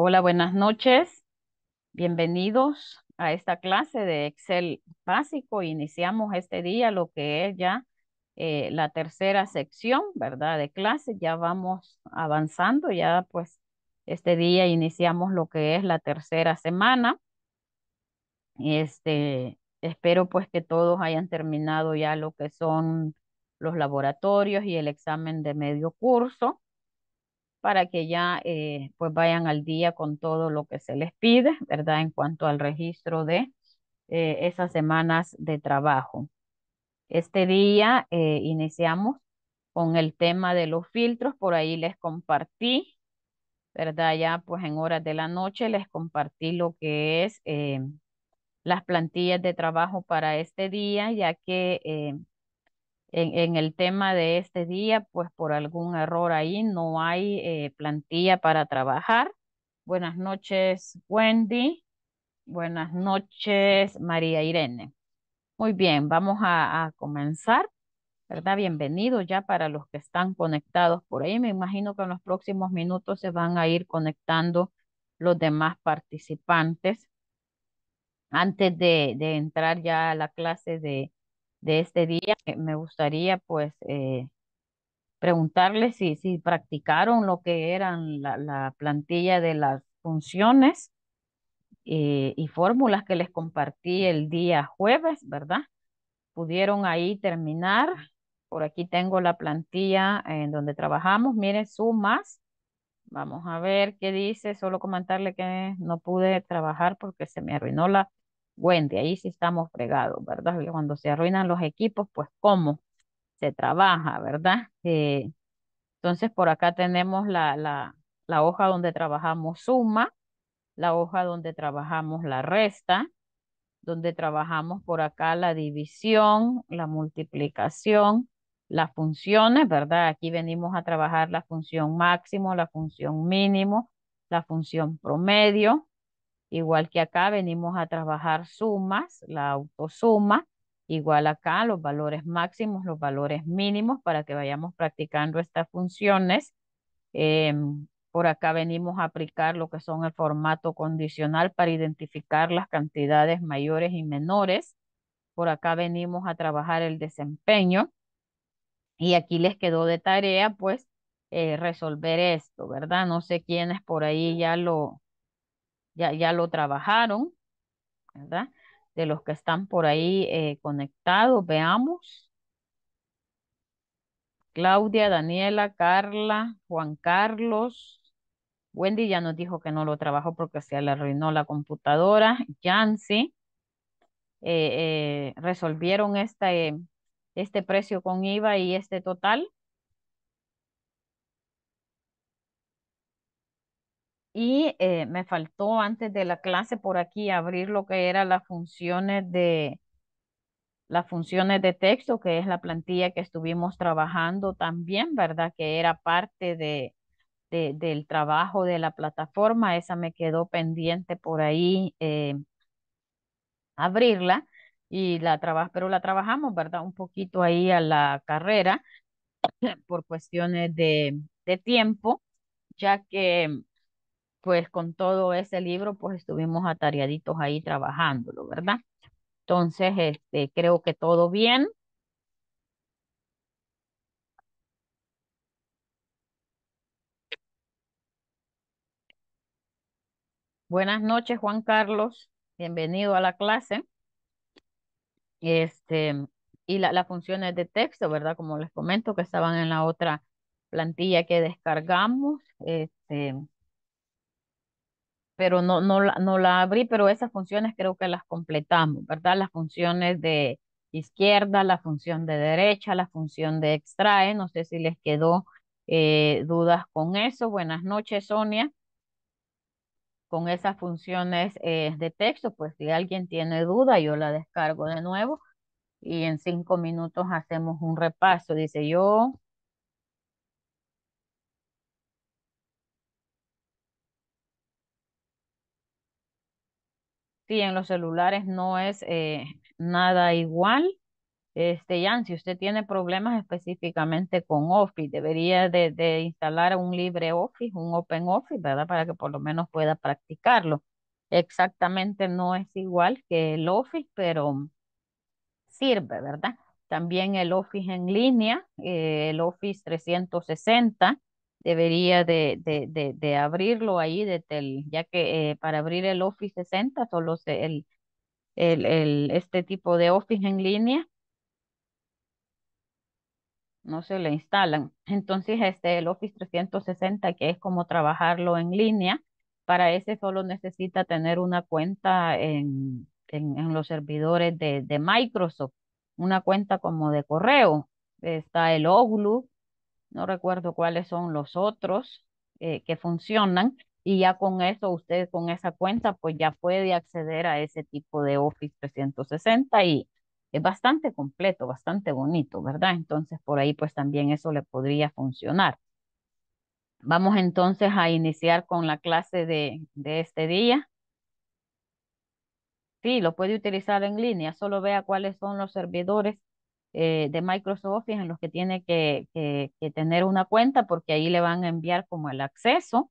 Hola, buenas noches. Bienvenidos a esta clase de Excel básico. Iniciamos este día lo que es ya eh, la tercera sección, ¿verdad? De clase. Ya vamos avanzando. Ya pues este día iniciamos lo que es la tercera semana. Este, espero pues que todos hayan terminado ya lo que son los laboratorios y el examen de medio curso para que ya eh, pues vayan al día con todo lo que se les pide, ¿verdad? En cuanto al registro de eh, esas semanas de trabajo. Este día eh, iniciamos con el tema de los filtros, por ahí les compartí, ¿verdad? Ya pues en horas de la noche les compartí lo que es las plantillas de trabajo para este día, ya que en, el tema de este día, pues por algún error ahí no hay eh, plantilla para trabajar. Buenas noches, Wendy. Buenas noches, María Irene. Muy bien, vamos a, comenzar. ¿verdad? Bienvenidos ya para los que están conectados por ahí. Me imagino que en los próximos minutos se van a ir conectando los demás participantes. Antes de, de entrar ya a la clase de, de este día. Eh, me gustaría pues eh, preguntarles si, si practicaron lo que eran la, plantilla de las funciones eh, y fórmulas que les compartí el día jueves, ¿verdad? Pudieron ahí terminar. Por aquí tengo la plantilla en donde trabajamos. Miren, sumas. Vamos a ver qué dice. Solo comentarle que no pude trabajar porque se me arruinó la Wendy, ahí sí estamos fregados, ¿verdad? cuando se arruinan los equipos, pues cómo se trabaja, ¿verdad? Eh, entonces por acá tenemos la, la, la hoja donde trabajamos suma, la hoja donde trabajamos la resta, donde trabajamos por acá la división, la multiplicación, las funciones, ¿verdad? Aquí venimos a trabajar la función máximo, la función mínimo, la función promedio, Igual que acá venimos a trabajar sumas, la autosuma, igual acá los valores máximos, los valores mínimos para que vayamos practicando estas funciones. Em, por acá venimos a aplicar lo que son el formato condicional para identificar las cantidades mayores y menores. Por acá venimos a trabajar el desempeño. Y aquí les quedó de tarea, pues, eh, resolver esto, ¿verdad? No sé quiénes por ahí ya lo, ya, lo trabajaron, ¿verdad? De los que están por ahí eh, conectados, veamos. Claudia, Daniela, Carla, Juan Carlos. Wendy ya nos dijo que no lo trabajó porque se le arruinó la computadora. Yancy. Eh, eh, resolvieron este, este precio con IVA y este total. Y eh, me faltó antes de la clase por aquí abrir lo que eran las funciones de las funciones de texto, que es la plantilla que estuvimos trabajando también, ¿verdad? Que era parte de, del trabajo de la plataforma. Esa me quedó pendiente por ahí eh, abrirla y la pero la trabajamos, ¿verdad? Un poquito ahí a la carrera por cuestiones de, de tiempo, ya que pues con todo ese libro, pues estuvimos atareaditos ahí trabajándolo, ¿verdad? Entonces, este, creo que todo bien. Buenas noches, Juan Carlos. Bienvenido a la clase. Este, y la, las funciones de texto, ¿verdad? Como les comento, que estaban en la otra plantilla que descargamos. Este, pero no, no, no la abrí, pero esas funciones creo que las completamos, ¿verdad? Las funciones de izquierda, la función de derecha, la función de extrae, no sé si les quedó eh, dudas con eso. Buenas noches, Sonia. Con esas funciones eh, de texto, pues si alguien tiene duda, yo la descargo de nuevo y en cinco minutos hacemos un repaso. Dice yo, Sí, en los celulares no es eh, nada igual. Este, Jan, si usted tiene problemas específicamente con Office, debería de, instalar un libre Office, un Open Office, ¿verdad? Para que por lo menos pueda practicarlo. Exactamente no es igual que el Office, pero sirve, ¿verdad? También el Office en línea, eh, el Office 360, debería de, de, abrirlo ahí ya que eh, para abrir el Office 60 solo el, el, el, este tipo de Office en línea no se le instalan. Entonces, este, el Office 360, que es como trabajarlo en línea, para ese solo necesita tener una cuenta en, en, los servidores de, de, Microsoft, una cuenta como de correo. Está el Outlook, no recuerdo cuáles son los otros eh, que funcionan, y ya con eso, usted con esa cuenta, pues ya puede acceder a ese tipo de Office 360 y es bastante completo, bastante bonito, ¿verdad? Entonces, por ahí pues también eso le podría funcionar. Vamos entonces a iniciar con la clase de, de este día. Sí, lo puede utilizar en línea, solo vea cuáles son los servidores eh, de Microsoft Office en los que tiene que, tener una cuenta porque ahí le van a enviar como el acceso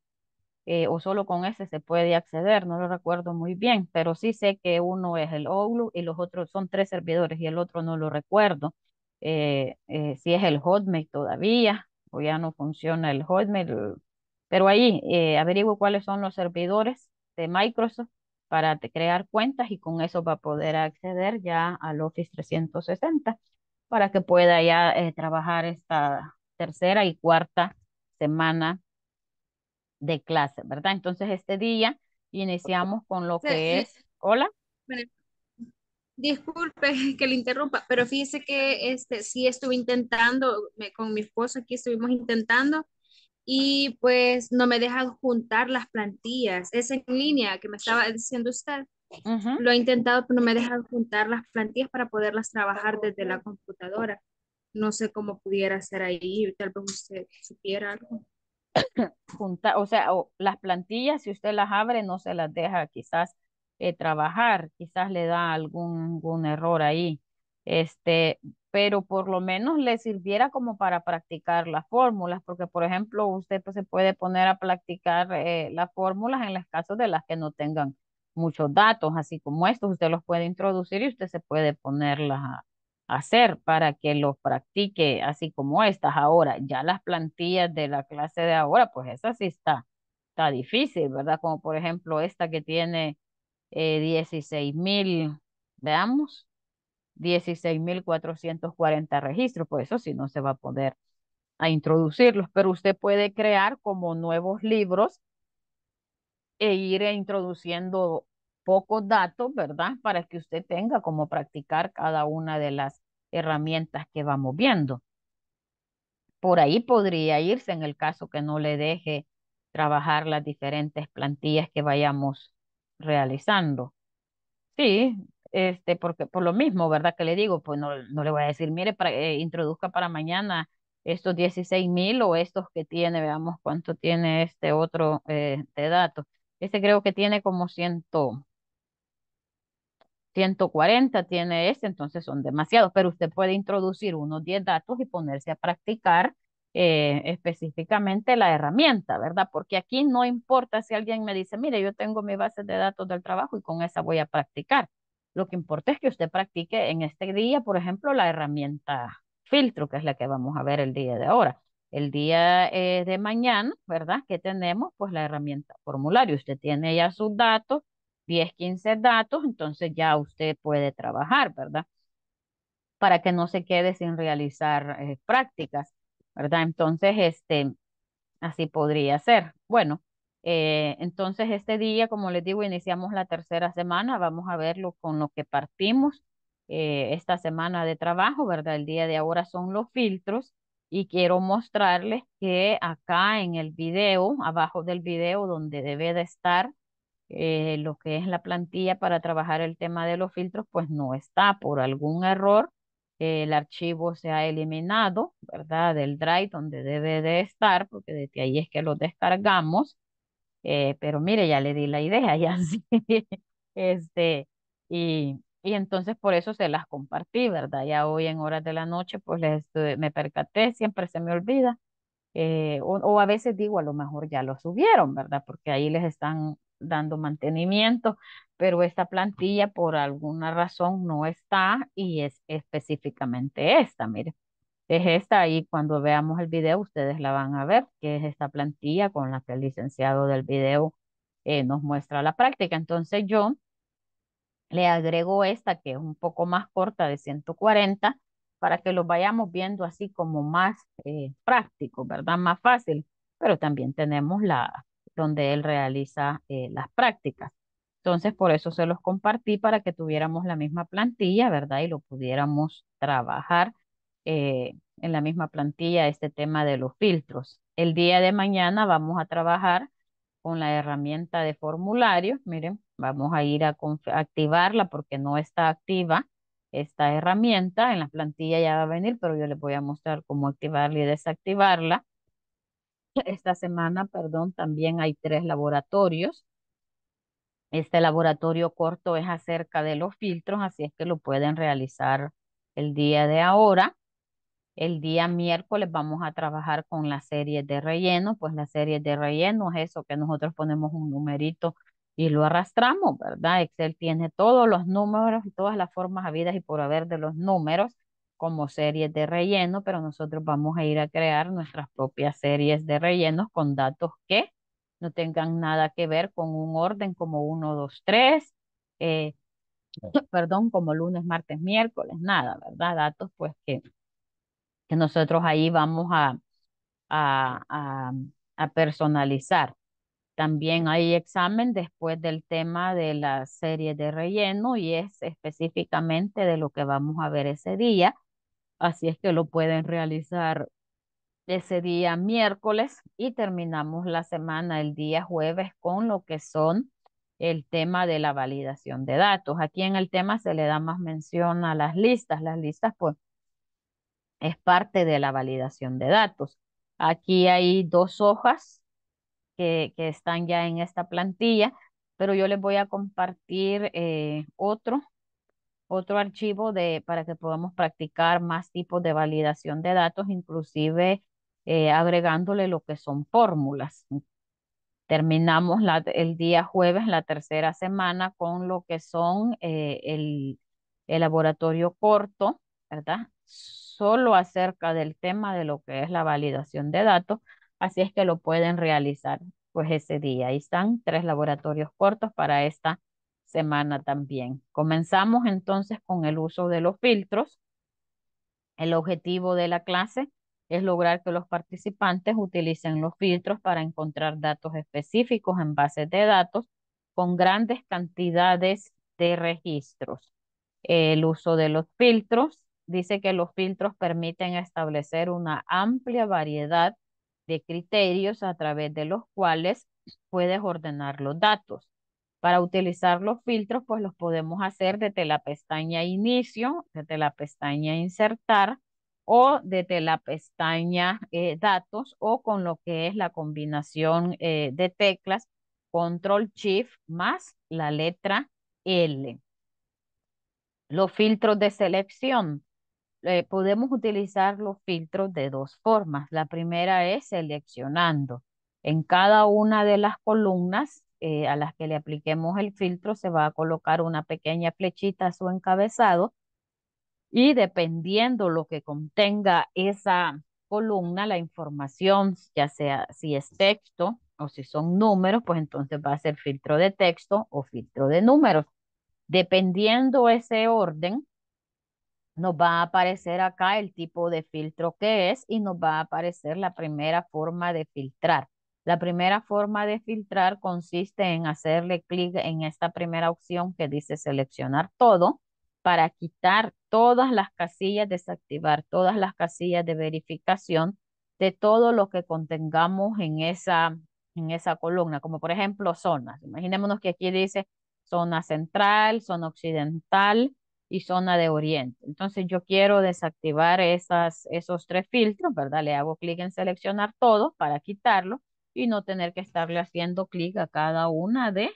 eh, o solo con ese se puede acceder, no lo recuerdo muy bien, pero sí sé que uno es el Outlook y los otros son tres servidores y el otro no lo recuerdo. Eh, si es el Hotmail todavía o ya no funciona el Hotmail, pero ahí averiguo cuáles son los servidores de Microsoft para crear cuentas y con eso va a poder acceder ya al Office 360 para que pueda ya eh, trabajar esta tercera y cuarta semana de clase, ¿verdad? Entonces este día iniciamos con lo que es... Hola. disculpe que le interrumpa, pero fíjese que este, sí estuve intentando, con mi esposo aquí estuvimos intentando y pues no me dejan juntar las plantillas. Es en línea que me estaba diciendo usted. Lo he intentado, pero no me dejan juntar las plantillas para poderlas trabajar desde la computadora. No sé cómo pudiera ser ahí, tal vez usted supiera algo. o sea, o las plantillas, si usted las abre, no se las deja quizás eh, trabajar, quizás le da algún, error ahí. Este, pero por lo menos le sirviera como para practicar las fórmulas, porque por ejemplo usted pues, se puede poner a practicar eh, las fórmulas en los casos de las que no tengan muchos datos, así como estos, usted los puede introducir y usted se puede ponerlas a, hacer para que los practique, así como estas ahora. Ya las plantillas de la clase de ahora, pues esa sí está, está difícil, ¿verdad? Como por ejemplo esta que tiene eh, 16 mil, veamos, 16.440 registros, pues eso sí no se va a poder a introducirlos, pero usted puede crear como nuevos libros e ir e introduciendo pocos datos, ¿verdad? Para que usted tenga como practicar cada una de las herramientas que vamos viendo. Por ahí podría irse en el caso que no le deje trabajar las diferentes plantillas que vayamos realizando. Sí, este, porque por lo mismo, ¿verdad? Que le digo, pues no, no le voy a decir, mire, eh, introduzca para mañana estos 16 mil o estos que tiene, veamos cuánto tiene este otro eh, de datos. Este creo que tiene como ciento, 140 tiene este, entonces son demasiados, pero usted puede introducir unos 10 datos y ponerse a practicar eh, específicamente la herramienta, ¿verdad? Porque aquí no importa si alguien me dice, mire, yo tengo mi base de datos del trabajo y con esa voy a practicar. Lo que importa es que usted practique en este día, por ejemplo, la herramienta filtro, que es la que vamos a ver el día de ahora. El día eh, de mañana, ¿verdad? Que tenemos pues la herramienta formulario. Usted tiene ya sus datos, 10, 15 datos, entonces ya usted puede trabajar, ¿verdad? Para que no se quede sin realizar eh, prácticas, ¿verdad? Entonces, este, así podría ser. Bueno, eh, entonces este día, como les digo, iniciamos la tercera semana, vamos a verlo con lo que partimos eh, esta semana de trabajo, ¿verdad? El día de ahora son los filtros y quiero mostrarles que acá en el video, abajo del video donde debe de estar eh, lo que es la plantilla para trabajar el tema de los filtros, pues no está. Por algún error, eh, el archivo se ha eliminado, ¿verdad? Del Drive donde debe de estar, porque desde ahí es que lo descargamos. Eh, pero mire, ya le di la idea, ya sí. este, y, y entonces por eso se las compartí, ¿verdad? Ya hoy en horas de la noche, pues les, me percaté, siempre se me olvida. o, o, a veces digo, a lo mejor ya lo subieron, ¿verdad? Porque ahí les están dando mantenimiento, pero esta plantilla por alguna razón no está y es específicamente esta, mire. Es esta y cuando veamos el video ustedes la van a ver, que es esta plantilla con la que el licenciado del video eh, nos muestra la práctica. Entonces yo le agrego esta que es un poco más corta de 140 para que lo vayamos viendo así como más eh, práctico, ¿verdad? Más fácil. Pero también tenemos la, donde él realiza eh, las prácticas. Entonces, por eso se los compartí para que tuviéramos la misma plantilla, ¿verdad? Y lo pudiéramos trabajar eh, en la misma plantilla, este tema de los filtros. El día de mañana vamos a trabajar con la herramienta de formulario. Miren, vamos a ir a activarla porque no está activa esta herramienta. En la plantilla ya va a venir, pero yo les voy a mostrar cómo activarla y desactivarla esta semana, perdón, también hay tres laboratorios. Este laboratorio corto es acerca de los filtros, así es que lo pueden realizar el día de ahora. El día miércoles vamos a trabajar con la serie de relleno, pues la serie de relleno es eso que nosotros ponemos un numerito y lo arrastramos, ¿verdad? Excel tiene todos los números y todas las formas habidas y por haber de los números como series de relleno, pero nosotros vamos a ir a crear nuestras propias series de rellenos con datos que no tengan nada que ver con un orden como 1, 2, 3, perdón, como lunes, martes, miércoles, nada, ¿verdad? Datos pues que, que nosotros ahí vamos a, a, a, a personalizar. También hay examen después del tema de la serie de relleno y es específicamente de lo que vamos a ver ese día Así es que lo pueden realizar ese día miércoles y terminamos la semana el día jueves con lo que son el tema de la validación de datos. Aquí en el tema se le da más mención a las listas. Las listas, pues, es parte de la validación de datos. Aquí hay dos hojas que, que están ya en esta plantilla, pero yo les voy a compartir eh, otro otro archivo de, para que podamos practicar más tipos de validación de datos, inclusive eh, agregándole lo que son fórmulas. Terminamos el día jueves, la tercera semana, con lo que son eh, el, laboratorio corto, ¿verdad? Solo acerca del tema de lo que es la validación de datos, así es que lo pueden realizar pues ese día. Ahí están tres laboratorios cortos para esta semana también. Comenzamos entonces con el uso de los filtros. El objetivo de la clase es lograr que los participantes utilicen los filtros para encontrar datos específicos en bases de datos con grandes cantidades de registros. El uso de los filtros dice que los filtros permiten establecer una amplia variedad de criterios a través de los cuales puedes ordenar los datos. Para utilizar los filtros, pues los podemos hacer desde la pestaña Inicio, desde la pestaña Insertar o desde la pestaña eh, Datos o con lo que es la combinación eh, de teclas Control Shift más la letra L. Los filtros de selección. Eh, podemos utilizar los filtros de dos formas. La primera es seleccionando. En cada una de las columnas eh, a las que le apliquemos el filtro, se va a colocar una pequeña flechita a su encabezado y dependiendo lo que contenga esa columna, la información, ya sea si es texto o si son números, pues entonces va a ser filtro de texto o filtro de números. Dependiendo ese orden, nos va a aparecer acá el tipo de filtro que es y nos va a aparecer la primera forma de filtrar. La primera forma de filtrar consiste en hacerle clic en esta primera opción que dice seleccionar todo para quitar todas las casillas, desactivar todas las casillas de verificación de todo lo que contengamos en esa, en esa columna, como por ejemplo zonas. Imaginémonos que aquí dice zona central, zona occidental y zona de oriente. Entonces yo quiero desactivar esas, esos tres filtros, ¿verdad? Le hago clic en seleccionar todo para quitarlo y no tener que estarle haciendo clic a cada una de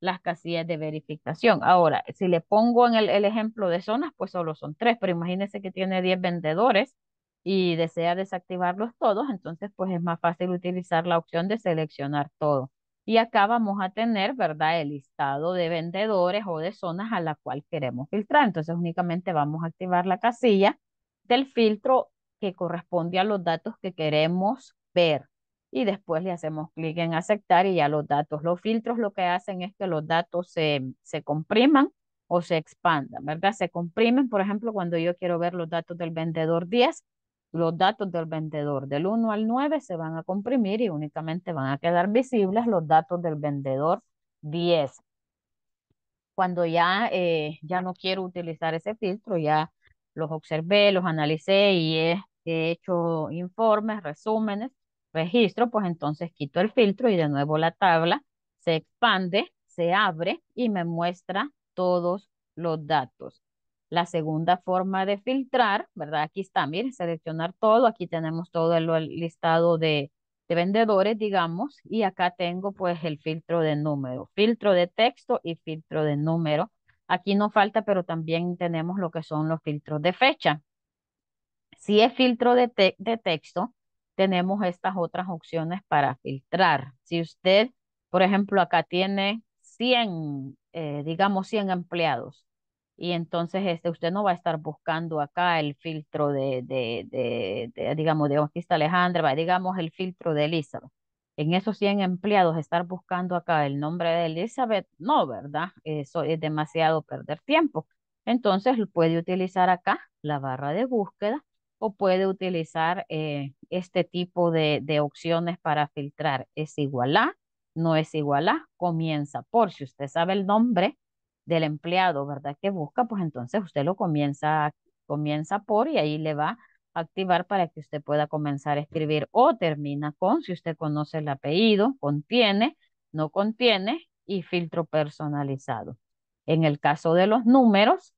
las casillas de verificación. Ahora, si le pongo en el, ejemplo de zonas, pues solo son tres, pero imagínense que tiene 10 vendedores y desea desactivarlos todos, entonces pues es más fácil utilizar la opción de seleccionar todo. Y acá vamos a tener, ¿verdad? El listado de vendedores o de zonas a la cual queremos filtrar. Entonces únicamente vamos a activar la casilla del filtro que corresponde a los datos que queremos ver y después le hacemos clic en aceptar y ya los datos, los filtros lo que hacen es que los datos se, compriman o se expandan, ¿verdad? Se comprimen, por ejemplo, cuando yo quiero ver los datos del vendedor 10, los datos del vendedor del 1 al 9 se van a comprimir y únicamente van a quedar visibles los datos del vendedor 10. Cuando ya, eh, ya no quiero utilizar ese filtro, ya los observé, los analicé y he hecho informes, resúmenes, registro, pues entonces quito el filtro y de nuevo la tabla se expande, se abre y me muestra todos los datos. La segunda forma de filtrar, ¿verdad? Aquí está, miren, seleccionar todo. Aquí tenemos todo el, listado de, vendedores, digamos, y acá tengo pues el filtro de número, filtro de texto y filtro de número. Aquí no falta, pero también tenemos lo que son los filtros de fecha. Si es filtro de texto, tenemos estas otras opciones para filtrar. Si usted, por ejemplo, acá tiene 100, eh, digamos 100 empleados, y entonces este, usted no va a estar buscando acá el filtro de, de, digamos, de aquí está Alejandra, digamos el filtro de Elizabeth. En esos 100 empleados, estar buscando acá el nombre de Elizabeth, no, ¿verdad? Eso es demasiado perder tiempo. Entonces puede utilizar acá la barra de búsqueda o puede utilizar eh, este tipo de, de, opciones para filtrar. Es igual a, no es igual a, comienza por. Si usted sabe el nombre del empleado, ¿verdad? Que busca, pues entonces usted lo comienza, comienza por y ahí le va a activar para que usted pueda comenzar a escribir o termina con, si usted conoce el apellido, contiene, no contiene y filtro personalizado. En el caso de los números,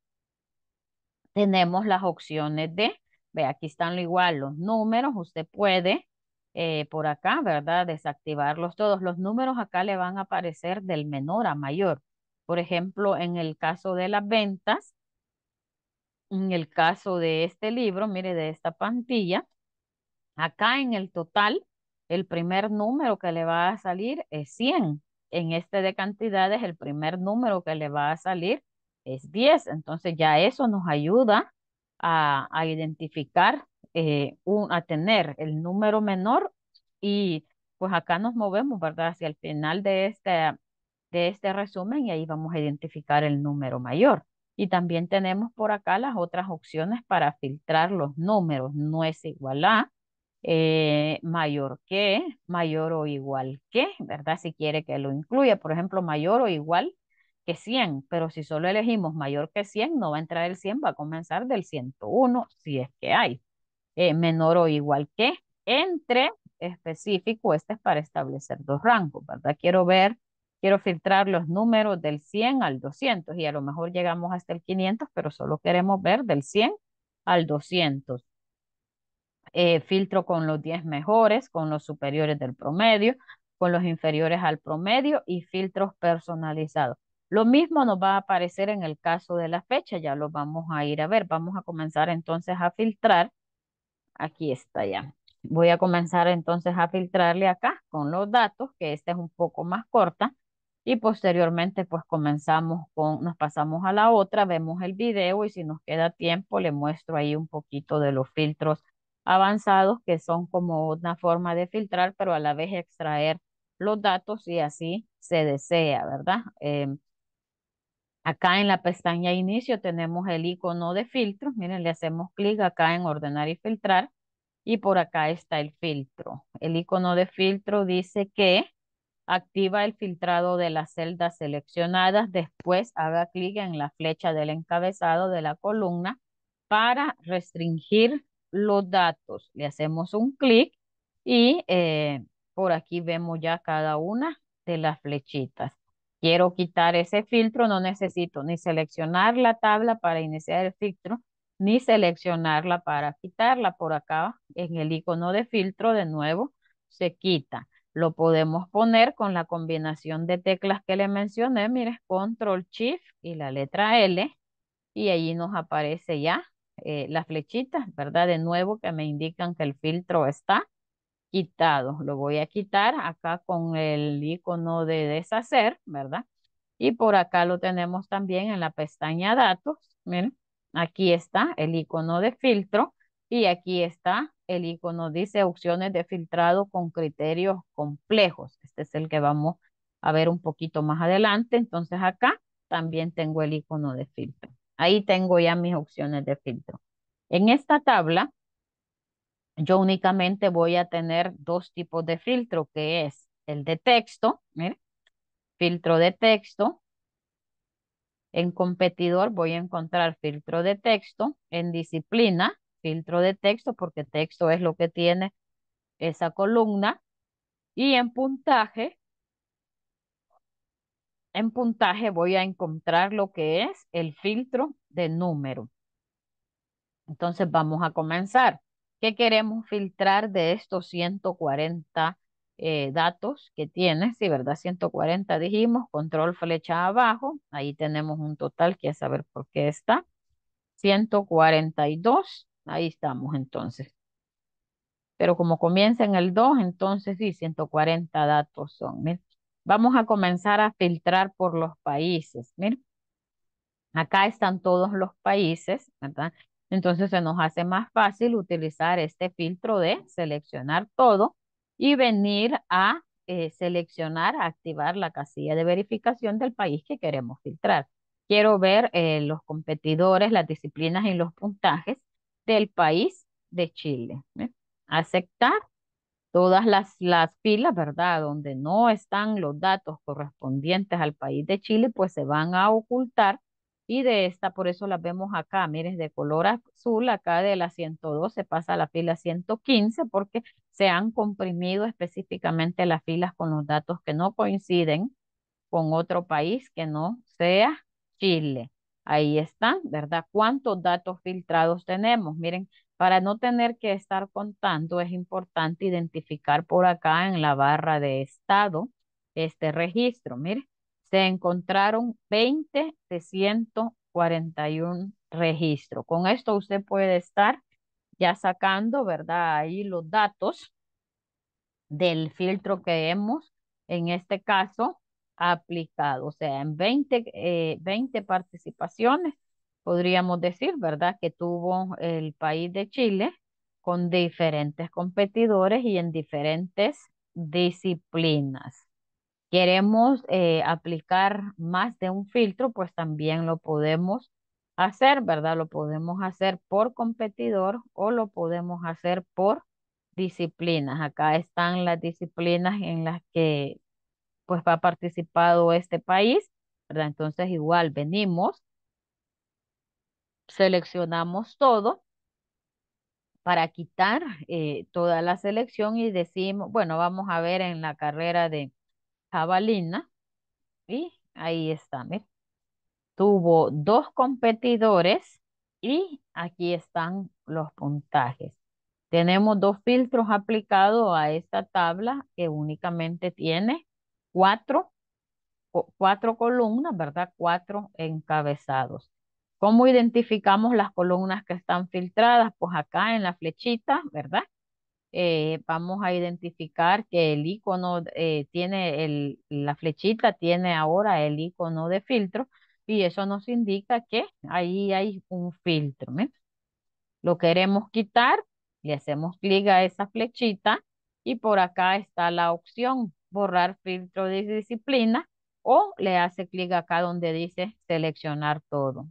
tenemos las opciones de Ve, aquí están igual los números. Usted puede eh, por acá, ¿verdad? Desactivarlos todos. Los números acá le van a aparecer del menor a mayor. Por ejemplo, en el caso de las ventas, en el caso de este libro, mire, de esta pantilla, acá en el total, el primer número que le va a salir es 100. En este de cantidades, el primer número que le va a salir es 10. Entonces ya eso nos ayuda a, identificar, eh, a tener el número menor y pues acá nos movemos, ¿verdad? Hacia el final de este, de este resumen y ahí vamos a identificar el número mayor. Y también tenemos por acá las otras opciones para filtrar los números. No es igual a, eh, mayor que, mayor o igual que, ¿verdad? Si quiere que lo incluya, por ejemplo, mayor o igual que 100, pero si solo elegimos mayor que 100, no va a entrar el 100, va a comenzar del 101, si es que hay. Eh, menor o igual que, entre específico, este es para establecer dos rangos, ¿verdad? Quiero ver, quiero filtrar los números del 100 al 200 y a lo mejor llegamos hasta el 500, pero solo queremos ver del 100 al 200. Eh, filtro con los 10 mejores, con los superiores del promedio, con los inferiores al promedio y filtros personalizados. Lo mismo nos va a aparecer en el caso de la fecha, ya lo vamos a ir a ver. Vamos a comenzar entonces a filtrar. Aquí está ya. Voy a comenzar entonces a filtrarle acá con los datos, que esta es un poco más corta. Y posteriormente pues comenzamos con, nos pasamos a la otra, vemos el video y si nos queda tiempo le muestro ahí un poquito de los filtros avanzados que son como una forma de filtrar, pero a la vez extraer los datos y así se desea, ¿verdad? Em, Acá en la pestaña inicio tenemos el icono de filtro, Miren, le hacemos clic acá en ordenar y filtrar. Y por acá está el filtro. El icono de filtro dice que activa el filtrado de las celdas seleccionadas. Después haga clic en la flecha del encabezado de la columna para restringir los datos. Le hacemos un clic y eh, por aquí vemos ya cada una de las flechitas. Quiero quitar ese filtro, no necesito ni seleccionar la tabla para iniciar el filtro, ni seleccionarla para quitarla. Por acá en el icono de filtro de nuevo se quita. Lo podemos poner con la combinación de teclas que le mencioné. Mire, control shift y la letra L. Y allí nos aparece ya eh, la flechita, ¿verdad? De nuevo que me indican que el filtro está quitado. Lo voy a quitar acá con el icono de deshacer, ¿verdad? Y por acá lo tenemos también en la pestaña datos. Miren, aquí está el icono de filtro y aquí está el icono dice opciones de filtrado con criterios complejos. Este es el que vamos a ver un poquito más adelante. Entonces acá también tengo el icono de filtro. Ahí tengo ya mis opciones de filtro. En esta tabla yo únicamente voy a tener dos tipos de filtro, que es el de texto, filtro de texto. En competidor voy a encontrar filtro de texto. En disciplina, filtro de texto, porque texto es lo que tiene esa columna. Y en puntaje, en puntaje voy a encontrar lo que es el filtro de número. Entonces vamos a comenzar. ¿Qué queremos filtrar de estos 140 eh, datos que tienes? Sí, ¿verdad? 140 dijimos, control flecha abajo, ahí tenemos un total que saber por qué está. 142, ahí estamos entonces. Pero como comienza en el 2, entonces sí, 140 datos son. Vamos a comenzar a filtrar por los países. Acá están todos los países, ¿verdad? Entonces se nos hace más fácil utilizar este filtro de seleccionar todo y venir a eh, seleccionar, a activar la casilla de verificación del país que queremos filtrar. Quiero ver eh, los competidores, las disciplinas y los puntajes del país de Chile. ¿eh? Aceptar todas las, las filas, ¿verdad? Donde no están los datos correspondientes al país de Chile, pues se van a ocultar y de esta, por eso las vemos acá, miren, de color azul, acá de la 112 pasa a la fila 115 porque se han comprimido específicamente las filas con los datos que no coinciden con otro país que no sea Chile. Ahí están, ¿verdad? ¿Cuántos datos filtrados tenemos? Miren, para no tener que estar contando, es importante identificar por acá en la barra de estado este registro. Miren, se encontraron 20 de 141 registros. Con esto usted puede estar ya sacando, ¿verdad? Ahí los datos del filtro que hemos, en este caso, aplicado. O sea, en 20, eh, participaciones, podríamos decir, ¿verdad? Que tuvo el país de Chile con diferentes competidores y en diferentes disciplinas queremos eh, aplicar más de un filtro, pues también lo podemos hacer, ¿verdad? Lo podemos hacer por competidor o lo podemos hacer por disciplinas. Acá están las disciplinas en las que pues ha participado este país, ¿verdad? Entonces igual venimos, seleccionamos todo para quitar eh, toda la selección y decimos, bueno, vamos a ver en la carrera de jabalina y ahí está, miren. Tuvo dos competidores y aquí están los puntajes. Tenemos dos filtros aplicados a esta tabla que únicamente tiene cuatro, cuatro columnas, ¿verdad? Cuatro encabezados. ¿Cómo identificamos las columnas que están filtradas? Pues acá en la flechita, ¿verdad? Eh, vamos a identificar que el icono eh, tiene el, la flechita, tiene ahora el icono de filtro y eso nos indica que ahí hay un filtro. Lo queremos quitar, le hacemos clic a esa flechita y por acá está la opción borrar filtro de disciplina o le hace clic acá donde dice seleccionar todo.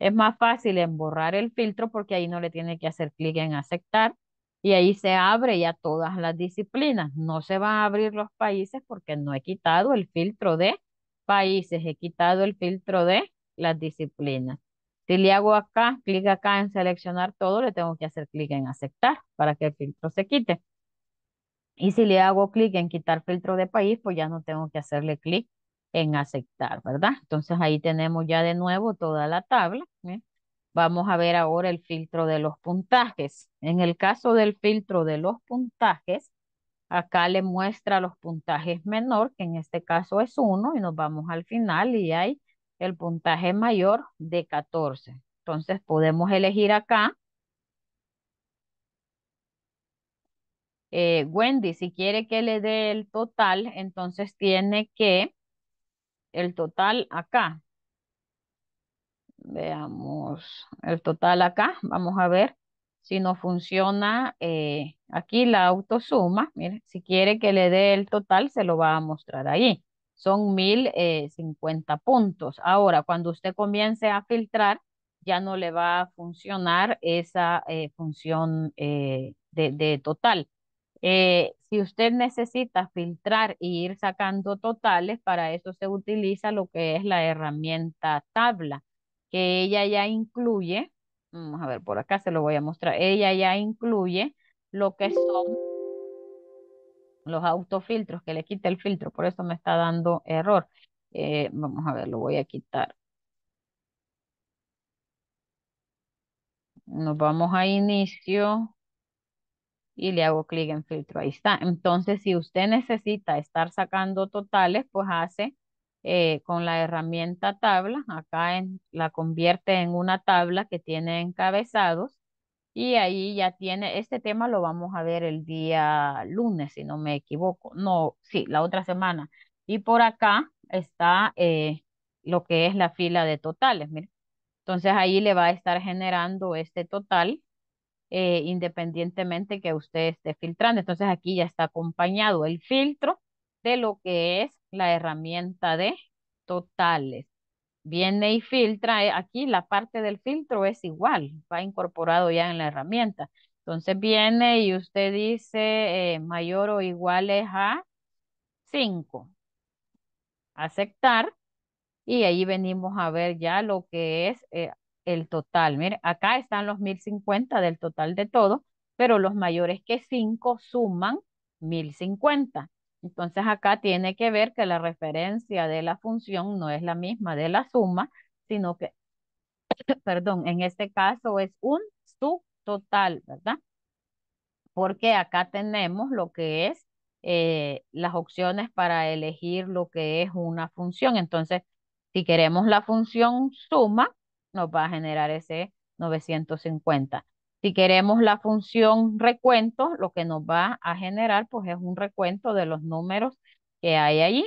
Es más fácil en borrar el filtro porque ahí no le tiene que hacer clic en aceptar y ahí se abre ya todas las disciplinas. No se van a abrir los países porque no he quitado el filtro de países, he quitado el filtro de las disciplinas. Si le hago acá, clic acá en seleccionar todo, le tengo que hacer clic en aceptar para que el filtro se quite. Y si le hago clic en quitar filtro de país, pues ya no tengo que hacerle clic en aceptar, ¿verdad? Entonces ahí tenemos ya de nuevo toda la tabla. ¿eh? Vamos a ver ahora el filtro de los puntajes. En el caso del filtro de los puntajes, acá le muestra los puntajes menor, que en este caso es 1, y nos vamos al final y hay el puntaje mayor de 14. Entonces podemos elegir acá. Eh, Wendy, si quiere que le dé el total, entonces tiene que el total acá, Veamos el total acá. Vamos a ver si no funciona eh, aquí la autosuma. Mire, si quiere que le dé el total, se lo va a mostrar ahí. Son 1050 eh, puntos. Ahora, cuando usted comience a filtrar, ya no le va a funcionar esa eh, función de, total. si usted necesita filtrar y ir sacando totales, para eso se utiliza lo que es la herramienta tabla ella ya incluye, vamos a ver, por acá se lo voy a mostrar, ella ya incluye lo que son los autofiltros, que le quita el filtro, por eso me está dando error. Eh, vamos a ver, lo voy a quitar. Nos vamos a inicio y le hago clic en filtro. Ahí está. Entonces, si usted necesita estar sacando totales, pues hace eh, con la herramienta tabla. Acá en, la convierte en una tabla que tiene encabezados y ahí ya tiene, este tema lo vamos a ver el día lunes, si no me equivoco. No, sí, la otra semana. Y por acá está eh, lo que es la fila de totales, Entonces ahí le va a estar generando este total eh, independientemente que usted esté filtrando. Entonces aquí ya está acompañado el filtro de lo que es la herramienta de totales. Viene y filtra, eh, aquí la parte del filtro es igual, va incorporado ya en la herramienta. Entonces viene y usted dice eh, mayor o iguales a 5. Aceptar. Y ahí venimos a ver ya lo que es eh, el total. Mire, acá están los 1050 del total de todo, pero los mayores que 5 suman 1050. Entonces acá tiene que ver que la referencia de la función no es la misma de la suma, sino que, perdón, en este caso es un subtotal, ¿verdad? Porque acá tenemos lo que es eh, las opciones para elegir lo que es una función. Entonces, si queremos la función suma, nos va a generar ese 950. Si queremos la función recuento, lo que nos va a generar pues es un recuento de los números que hay allí.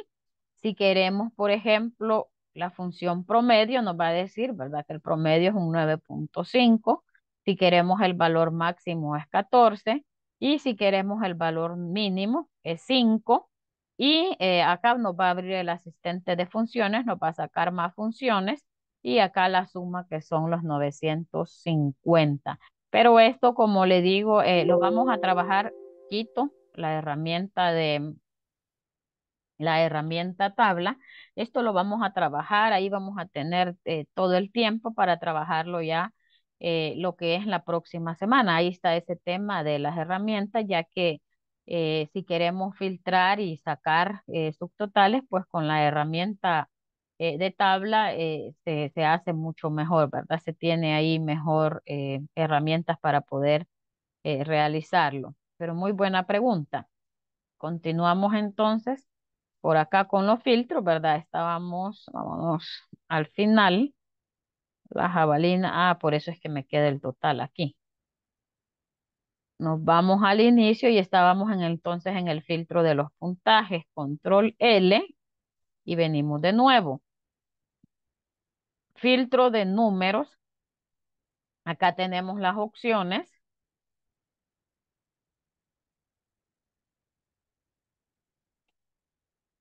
Si queremos, por ejemplo, la función promedio, nos va a decir, ¿verdad? Que el promedio es un 9.5. Si queremos el valor máximo es 14. Y si queremos el valor mínimo es 5. Y eh, acá nos va a abrir el asistente de funciones, nos va a sacar más funciones. Y acá la suma que son los 950. Pero esto, como le digo, eh, lo vamos a trabajar, quito la herramienta de la herramienta tabla. Esto lo vamos a trabajar, ahí vamos a tener eh, todo el tiempo para trabajarlo ya eh, lo que es la próxima semana. Ahí está ese tema de las herramientas, ya que si queremos filtrar y sacar subtotales, pues con la herramienta eh, de tabla eh, se, hace mucho mejor, ¿verdad? Se tiene ahí mejor eh, herramientas para poder realizarlo. Pero muy buena pregunta. Continuamos entonces por acá con los filtros, ¿verdad? Estábamos, vamos al final. La jabalina, ah, por eso es que me queda el total aquí. Nos vamos al inicio y estábamos entonces en el filtro de los puntajes, control L, y venimos de nuevo filtro de números. Acá tenemos las opciones.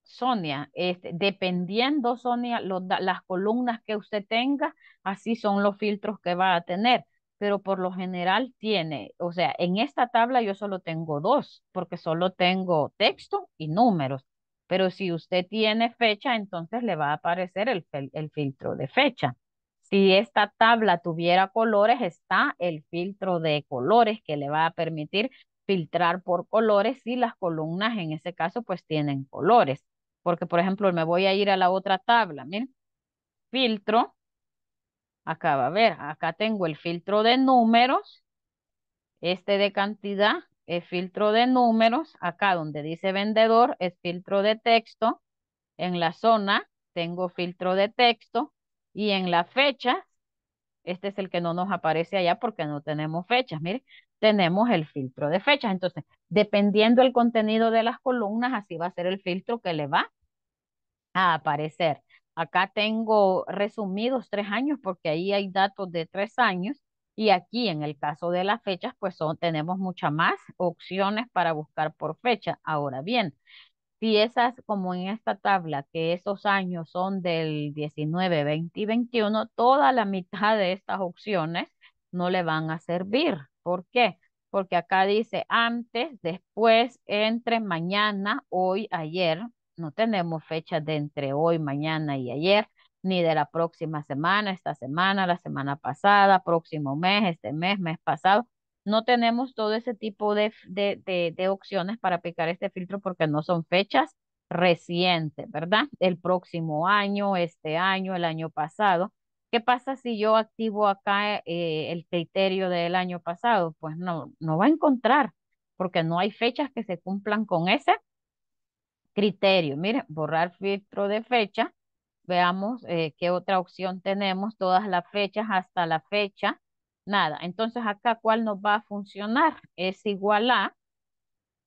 Sonia, este, dependiendo, Sonia, las columnas que usted tenga, así son los filtros que va a tener, pero por lo general tiene, o sea, en esta tabla yo solo tengo dos, porque solo tengo texto y números. Pero si usted tiene fecha, entonces le va a aparecer el, filtro de fecha. Si esta tabla tuviera colores, está el filtro de colores que le va a permitir filtrar por colores si las columnas en ese caso pues tienen colores. Porque por ejemplo me voy a ir a la otra tabla, miren, filtro, acá va a ver, acá tengo el filtro de números, este de cantidad es eh, filtro de números, acá donde dice vendedor es filtro de texto, en la zona tengo filtro de texto y en la fecha, este es el que no nos aparece allá porque no tenemos fechas, mire, tenemos el filtro de fechas. Entonces, dependiendo el contenido de las columnas, así va a ser el filtro que le va a aparecer. Acá tengo resumidos tres años porque ahí hay datos de tres años y aquí en el caso de las fechas, pues son, tenemos muchas más opciones para buscar por fecha. Ahora bien, si esas, como en esta tabla, que esos años son del 19, 20 y 21, toda la mitad de estas opciones no le van a servir. ¿Por qué? Porque acá dice antes, después, entre, mañana, hoy, ayer. No tenemos fecha de entre hoy, mañana y ayer ni de la próxima semana, esta semana, la semana pasada, próximo mes, este mes, mes pasado. No tenemos todo ese tipo de, opciones para aplicar este filtro porque no son fechas recientes, ¿verdad? El próximo año, este año, el año pasado. ¿Qué pasa si yo activo acá eh, el criterio del año pasado? Pues no, no va a encontrar, porque no hay fechas que se cumplan con ese criterio. mire, borrar filtro de fecha Veamos eh, qué otra opción tenemos, todas las fechas hasta la fecha, nada. Entonces acá, ¿cuál nos va a funcionar? Es igual a,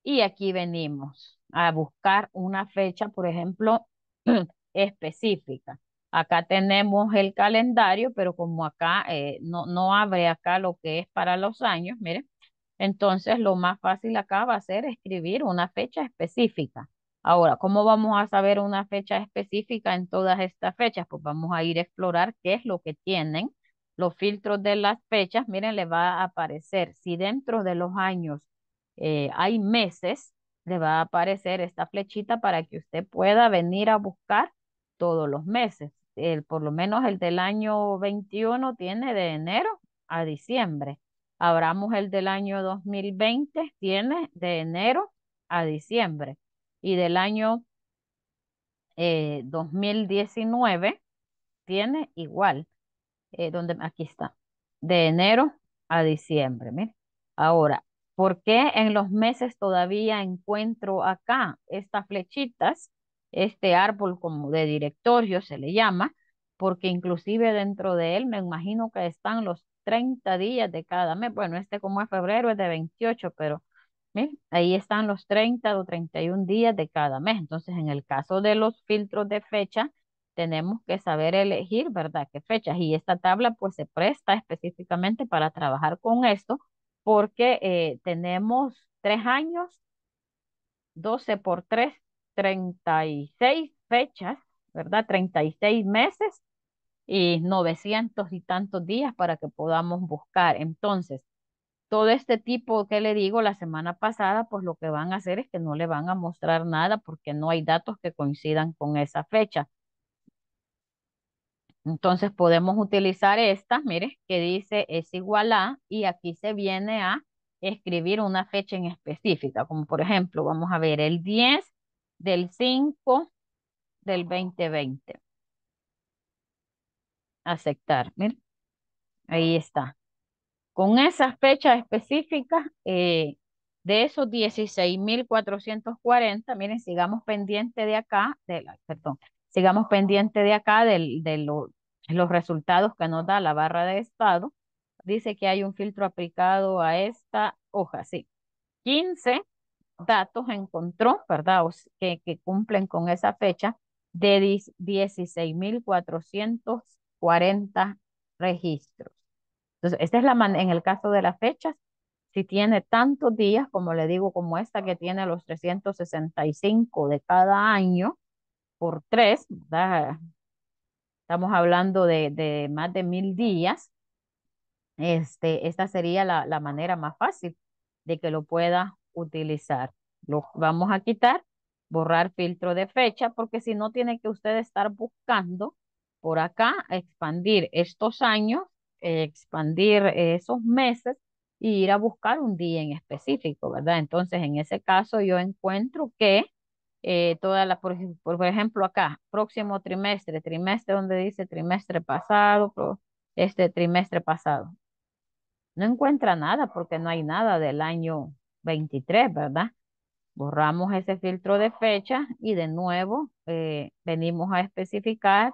y aquí venimos a buscar una fecha, por ejemplo, específica. Acá tenemos el calendario, pero como acá eh, no, no abre acá lo que es para los años, miren, entonces lo más fácil acá va a ser escribir una fecha específica. Ahora, ¿cómo vamos a saber una fecha específica en todas estas fechas? Pues vamos a ir a explorar qué es lo que tienen. Los filtros de las fechas, miren, le va a aparecer, si dentro de los años eh, hay meses, le va a aparecer esta flechita para que usted pueda venir a buscar todos los meses. El, por lo menos el del año 21 tiene de enero a diciembre. Abramos el del año 2020, tiene de enero a diciembre y del año 2019 eh, tiene igual, eh, donde aquí está, de enero a diciembre. Ahora, ¿por qué en los meses todavía encuentro acá estas flechitas? Este árbol como de directorio se le llama, porque inclusive dentro de él me imagino que están los 30 días de cada mes. Bueno, este como es febrero es de 28, pero ahí están los 30 o 31 días de cada mes. Entonces, en el caso de los filtros de fecha, tenemos que saber elegir, ¿verdad?, qué fechas. Y esta tabla, pues, se presta específicamente para trabajar con esto, porque eh, tenemos tres años, 12 por 3, 36 fechas, ¿verdad?, 36 meses y 900 y tantos días para que podamos buscar. Entonces, todo este tipo que le digo la semana pasada, pues lo que van a hacer es que no le van a mostrar nada porque no hay datos que coincidan con esa fecha. Entonces podemos utilizar esta, mire, que dice es igual a, y aquí se viene a escribir una fecha en específica, como por ejemplo, vamos a ver el 10 del 5 del 2020. Aceptar, mire, ahí está. Con esas fechas específicas, eh, de esos 16.440, miren, sigamos pendiente de acá, perdón, sigamos pendiente de acá de, de los resultados que nos da la barra de estado. Dice que hay un filtro aplicado a esta hoja, sí. 15 datos encontró, ¿verdad? que, que cumplen con esa fecha de 16.440 registros. Entonces, esta es la man en el caso de las fechas, si tiene tantos días, como le digo, como esta que tiene los 365 de cada año, por tres, estamos hablando de, de, más de mil días, este, esta sería la, la manera más fácil de que lo pueda utilizar. Lo vamos a quitar, borrar filtro de fecha, porque si no tiene que usted estar buscando por acá, expandir estos años eh, expandir esos meses e ir a buscar un día en específico, ¿verdad? Entonces, en ese caso, yo encuentro que eh, toda por, ejemplo, acá, próximo trimestre, trimestre donde dice trimestre pasado, este trimestre pasado. No encuentra nada porque no hay nada del año 23, ¿verdad? Borramos ese filtro de fecha y de nuevo eh, venimos a especificar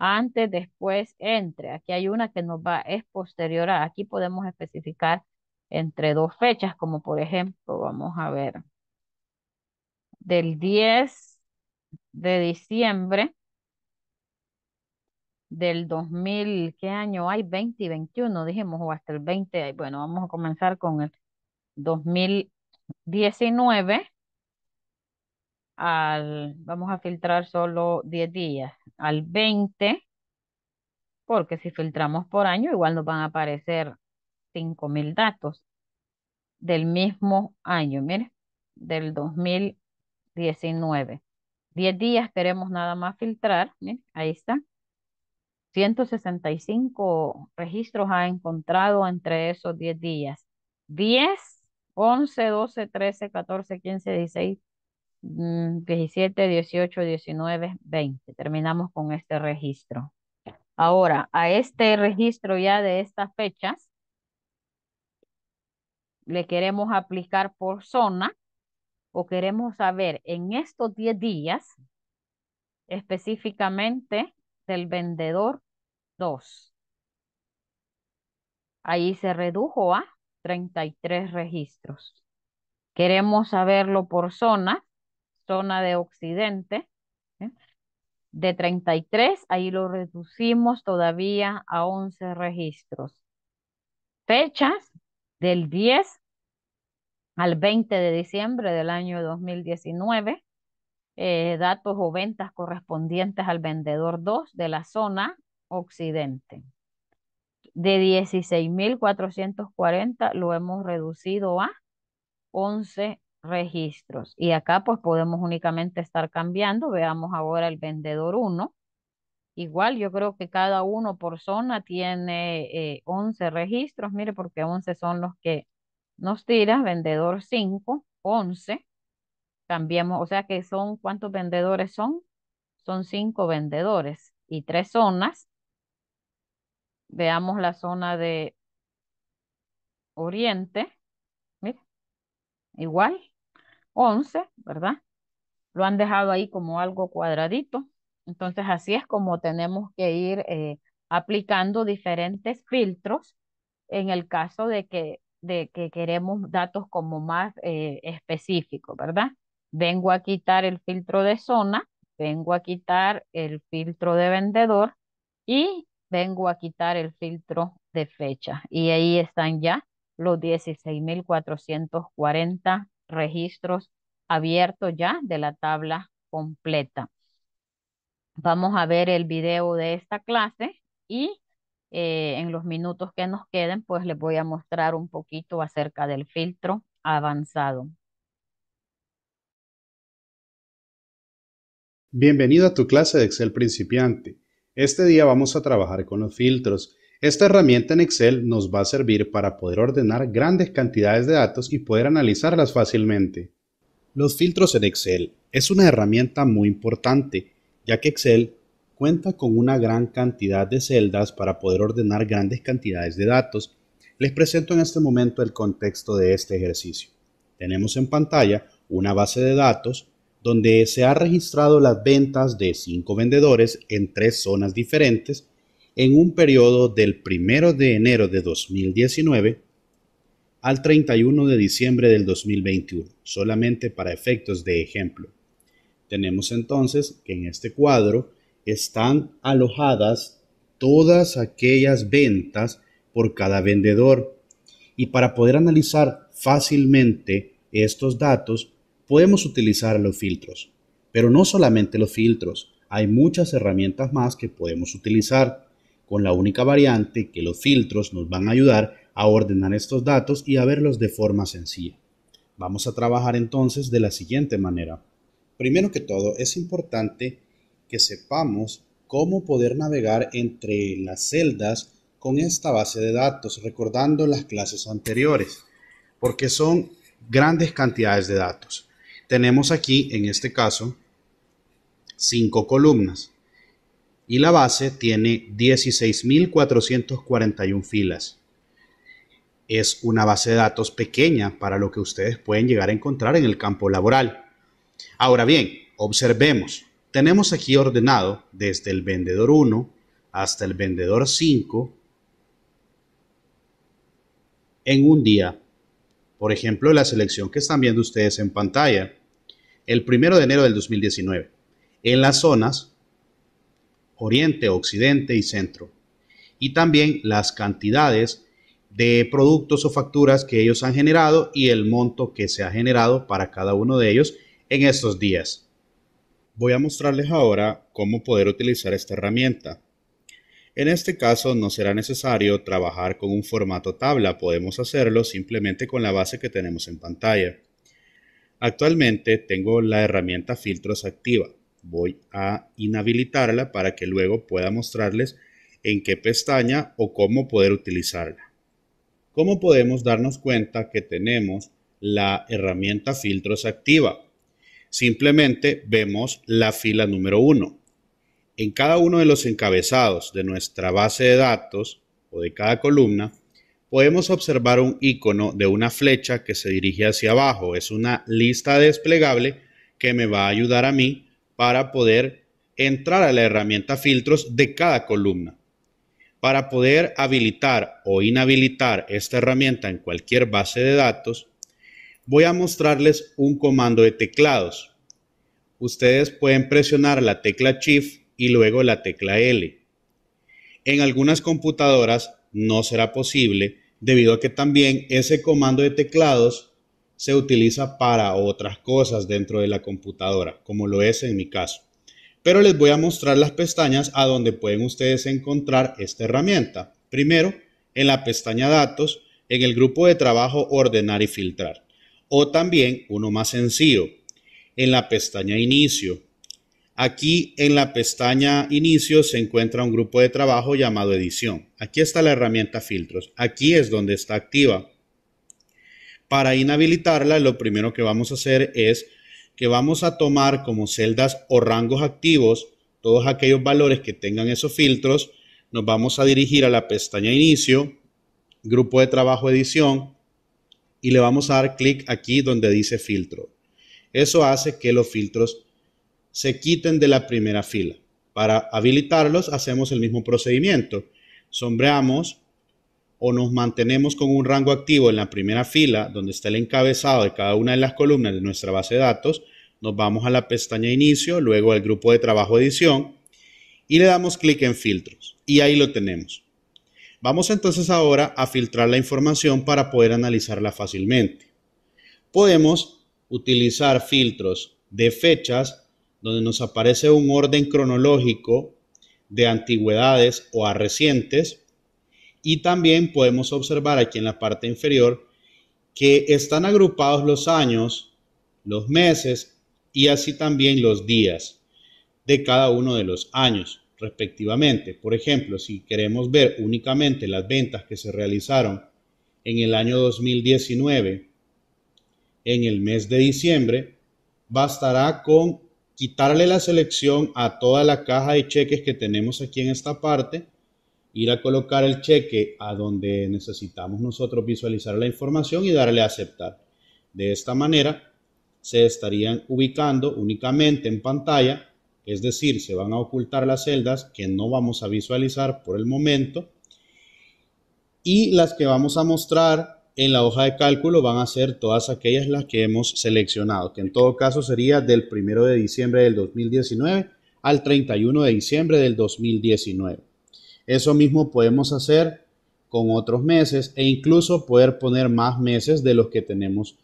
antes, después, entre. Aquí hay una que nos va, es posterior a, aquí podemos especificar entre dos fechas, como por ejemplo, vamos a ver, del 10 de diciembre del 2000, ¿qué año hay? 20 y 21, dijimos, o hasta el 20, bueno, vamos a comenzar con el 2019 al, vamos a filtrar solo 10 días, al 20, porque si filtramos por año, igual nos van a aparecer 5.000 datos del mismo año, mire, del 2019. 10 días queremos nada más filtrar, miren, ahí está. 165 registros ha encontrado entre esos 10 días. 10, 11, 12, 13, 14, 15, 16, 17, 18, 19, 20. Terminamos con este registro. Ahora, a este registro ya de estas fechas, le queremos aplicar por zona o queremos saber en estos 10 días, específicamente del vendedor 2. Ahí se redujo a 33 registros. Queremos saberlo por zona zona de occidente, ¿eh? de 33, ahí lo reducimos todavía a 11 registros. Fechas del 10 al 20 de diciembre del año 2019, eh, datos o ventas correspondientes al vendedor 2 de la zona occidente. De 16.440 lo hemos reducido a 11 registros. Y acá pues podemos únicamente estar cambiando. Veamos ahora el vendedor 1. Igual yo creo que cada uno por zona tiene eh, once 11 registros. Mire, porque 11 son los que nos tira. Vendedor 5, 11. Cambiamos, o sea que son, ¿cuántos vendedores son? Son 5 vendedores y 3 zonas. Veamos la zona de Oriente. Mire, igual 11, ¿verdad? Lo han dejado ahí como algo cuadradito. Entonces así es como tenemos que ir eh, aplicando diferentes filtros en el caso de que, de que queremos datos como más eh, específicos, ¿verdad? Vengo a quitar el filtro de zona, vengo a quitar el filtro de vendedor y vengo a quitar el filtro de fecha. Y ahí están ya los 16.440 registros abiertos ya de la tabla completa. Vamos a ver el video de esta clase y eh, en los minutos que nos queden, pues les voy a mostrar un poquito acerca del filtro avanzado. Bienvenido a tu clase de Excel principiante. Este día vamos a trabajar con los filtros esta herramienta en Excel nos va a servir para poder ordenar grandes cantidades de datos y poder analizarlas fácilmente. Los filtros en Excel es una herramienta muy importante, ya que Excel cuenta con una gran cantidad de celdas para poder ordenar grandes cantidades de datos. Les presento en este momento el contexto de este ejercicio. Tenemos en pantalla una base de datos donde se ha registrado las ventas de cinco vendedores en tres zonas diferentes en un periodo del 1 de enero de 2019 al 31 de diciembre del 2021, solamente para efectos de ejemplo. Tenemos entonces que en este cuadro están alojadas todas aquellas ventas por cada vendedor. Y para poder analizar fácilmente estos datos, podemos utilizar los filtros. Pero no solamente los filtros, hay muchas herramientas más que podemos utilizar con la única variante que los filtros nos van a ayudar a ordenar estos datos y a verlos de forma sencilla. Vamos a trabajar entonces de la siguiente manera. Primero que todo, es importante que sepamos cómo poder navegar entre las celdas con esta base de datos, recordando las clases anteriores, porque son grandes cantidades de datos. Tenemos aquí, en este caso, cinco columnas y la base tiene 16.441 filas. Es una base de datos pequeña para lo que ustedes pueden llegar a encontrar en el campo laboral. Ahora bien, observemos. Tenemos aquí ordenado desde el vendedor 1 hasta el vendedor 5 en un día. Por ejemplo, la selección que están viendo ustedes en pantalla, el 1 de enero del 2019. En las zonas Oriente, Occidente y Centro. Y también las cantidades de productos o facturas que ellos han generado y el monto que se ha generado para cada uno de ellos en estos días. Voy a mostrarles ahora cómo poder utilizar esta herramienta. En este caso no será necesario trabajar con un formato tabla, podemos hacerlo simplemente con la base que tenemos en pantalla. Actualmente tengo la herramienta filtros activa voy a inhabilitarla para que luego pueda mostrarles en qué pestaña o cómo poder utilizarla. ¿Cómo podemos darnos cuenta que tenemos la herramienta filtros activa? Simplemente vemos la fila número 1. En cada uno de los encabezados de nuestra base de datos o de cada columna, podemos observar un icono de una flecha que se dirige hacia abajo. Es una lista desplegable que me va a ayudar a mí para poder entrar a la herramienta filtros de cada columna. Para poder habilitar o inhabilitar esta herramienta en cualquier base de datos, voy a mostrarles un comando de teclados. Ustedes pueden presionar la tecla Shift y luego la tecla L. En algunas computadoras no será posible debido a que también ese comando de teclados se utiliza para otras cosas dentro de la computadora, como lo es en mi caso. Pero les voy a mostrar las pestañas a donde pueden ustedes encontrar esta herramienta. Primero, en la pestaña Datos, en el grupo de trabajo Ordenar y Filtrar. O también, uno más sencillo, en la pestaña Inicio. Aquí en la pestaña Inicio se encuentra un grupo de trabajo llamado Edición. Aquí está la herramienta Filtros. Aquí es donde está activa. Para inhabilitarla, lo primero que vamos a hacer es que vamos a tomar como celdas o rangos activos todos aquellos valores que tengan esos filtros. Nos vamos a dirigir a la pestaña Inicio, Grupo de Trabajo Edición, y le vamos a dar clic aquí donde dice Filtro. Eso hace que los filtros se quiten de la primera fila. Para habilitarlos hacemos el mismo procedimiento. Sombreamos o nos mantenemos con un rango activo en la primera fila, donde está el encabezado de cada una de las columnas de nuestra base de datos, nos vamos a la pestaña Inicio, luego al grupo de trabajo Edición y le damos clic en Filtros. Y ahí lo tenemos. Vamos entonces ahora a filtrar la información para poder analizarla fácilmente. Podemos utilizar filtros de fechas, donde nos aparece un orden cronológico de antigüedades o a recientes, y también podemos observar aquí en la parte inferior que están agrupados los años, los meses y así también los días de cada uno de los años respectivamente. Por ejemplo, si queremos ver únicamente las ventas que se realizaron en el año 2019, en el mes de diciembre, bastará con quitarle la selección a toda la caja de cheques que tenemos aquí en esta parte ir a colocar el cheque a donde necesitamos nosotros visualizar la información y darle a aceptar. De esta manera, se estarían ubicando únicamente en pantalla, es decir, se van a ocultar las celdas que no vamos a visualizar por el momento y las que vamos a mostrar en la hoja de cálculo van a ser todas aquellas las que hemos seleccionado, que en todo caso sería del 1 de diciembre del 2019 al 31 de diciembre del 2019. Eso mismo podemos hacer con otros meses e incluso poder poner más meses de los que tenemos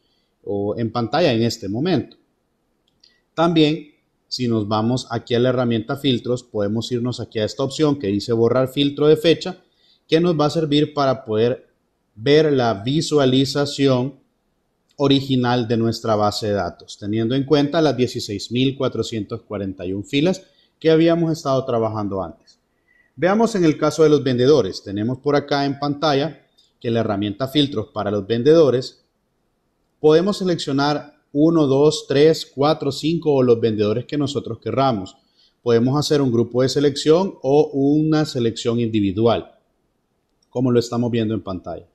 en pantalla en este momento. También, si nos vamos aquí a la herramienta filtros, podemos irnos aquí a esta opción que dice borrar filtro de fecha, que nos va a servir para poder ver la visualización original de nuestra base de datos, teniendo en cuenta las 16.441 filas que habíamos estado trabajando antes. Veamos en el caso de los vendedores. Tenemos por acá en pantalla que la herramienta filtros para los vendedores podemos seleccionar 1, 2, 3, 4, 5 o los vendedores que nosotros querramos. Podemos hacer un grupo de selección o una selección individual, como lo estamos viendo en pantalla.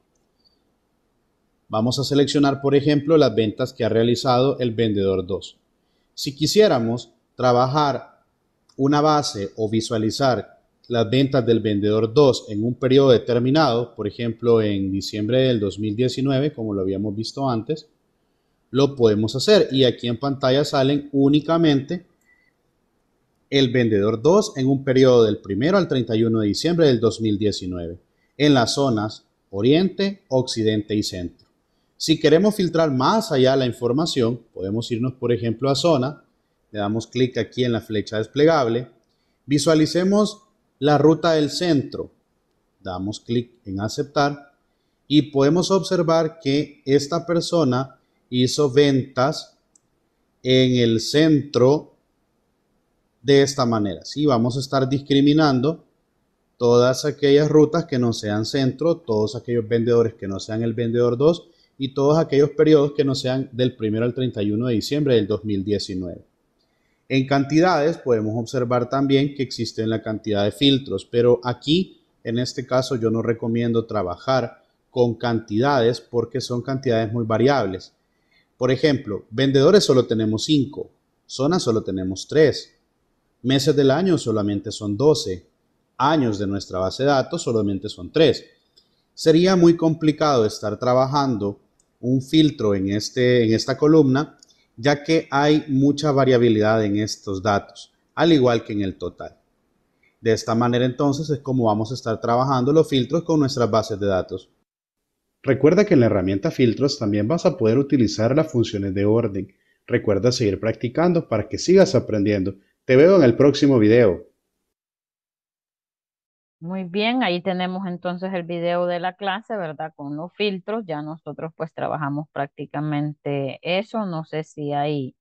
Vamos a seleccionar, por ejemplo, las ventas que ha realizado el vendedor 2. Si quisiéramos trabajar una base o visualizar las ventas del vendedor 2 en un periodo determinado, por ejemplo en diciembre del 2019, como lo habíamos visto antes, lo podemos hacer. Y aquí en pantalla salen únicamente el vendedor 2 en un periodo del 1 al 31 de diciembre del 2019, en las zonas oriente, occidente y centro. Si queremos filtrar más allá la información, podemos irnos por ejemplo a zona, le damos clic aquí en la flecha desplegable, visualicemos la ruta del centro. Damos clic en aceptar y podemos observar que esta persona hizo ventas en el centro de esta manera. vamos a estar discriminando todas aquellas rutas que no sean centro, todos aquellos vendedores que no sean el vendedor 2 y todos aquellos periodos que no sean del 1 al 31 de diciembre del 2019. En cantidades podemos observar también que existe la cantidad de filtros, pero aquí en este caso yo no recomiendo trabajar con cantidades porque son cantidades muy variables. Por ejemplo, vendedores solo tenemos 5, zonas solo tenemos 3, meses del año solamente son 12, años de nuestra base de datos solamente son 3. Sería muy complicado estar trabajando un filtro en, este, en esta columna ya que hay mucha variabilidad en estos datos, al igual que en el total. De esta manera entonces es como vamos a estar trabajando los filtros con nuestras bases de datos. Recuerda que en la herramienta filtros también vas a poder utilizar las funciones de orden. Recuerda seguir practicando para que sigas aprendiendo. Te veo en el próximo video. Muy bien, ahí tenemos entonces el video de la clase, ¿verdad? Con los filtros, ya nosotros pues trabajamos prácticamente eso. No sé si hay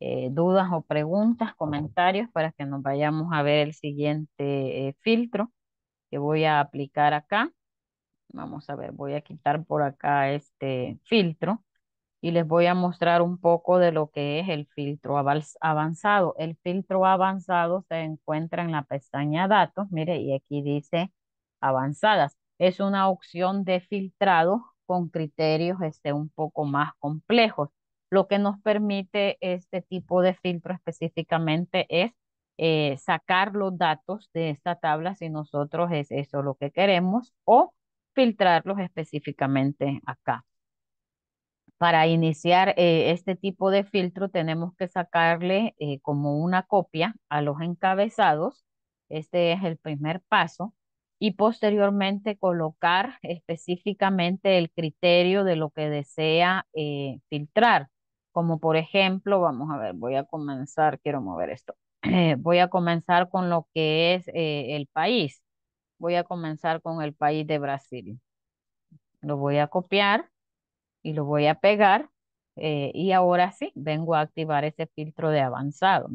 eh, dudas o preguntas, comentarios para que nos vayamos a ver el siguiente eh, filtro que voy a aplicar acá. Vamos a ver, voy a quitar por acá este filtro y les voy a mostrar un poco de lo que es el filtro avanzado. El filtro avanzado se encuentra en la pestaña datos, mire, y aquí dice avanzadas. Es una opción de filtrado con criterios este, un poco más complejos. Lo que nos permite este tipo de filtro específicamente es eh, sacar los datos de esta tabla si nosotros es eso lo que queremos o filtrarlos específicamente acá para iniciar eh, este tipo de filtro tenemos que sacarle eh, como una copia a los encabezados. Este es el primer paso. Y posteriormente colocar específicamente el criterio de lo que desea eh, filtrar. Como por ejemplo, vamos a ver, voy a comenzar, quiero mover esto. voy a comenzar con lo que es el país. Voy a comenzar con el país de Brasil. Lo voy a copiar y lo voy a pegar. Eh, y ahora sí, vengo a activar ese filtro de avanzado.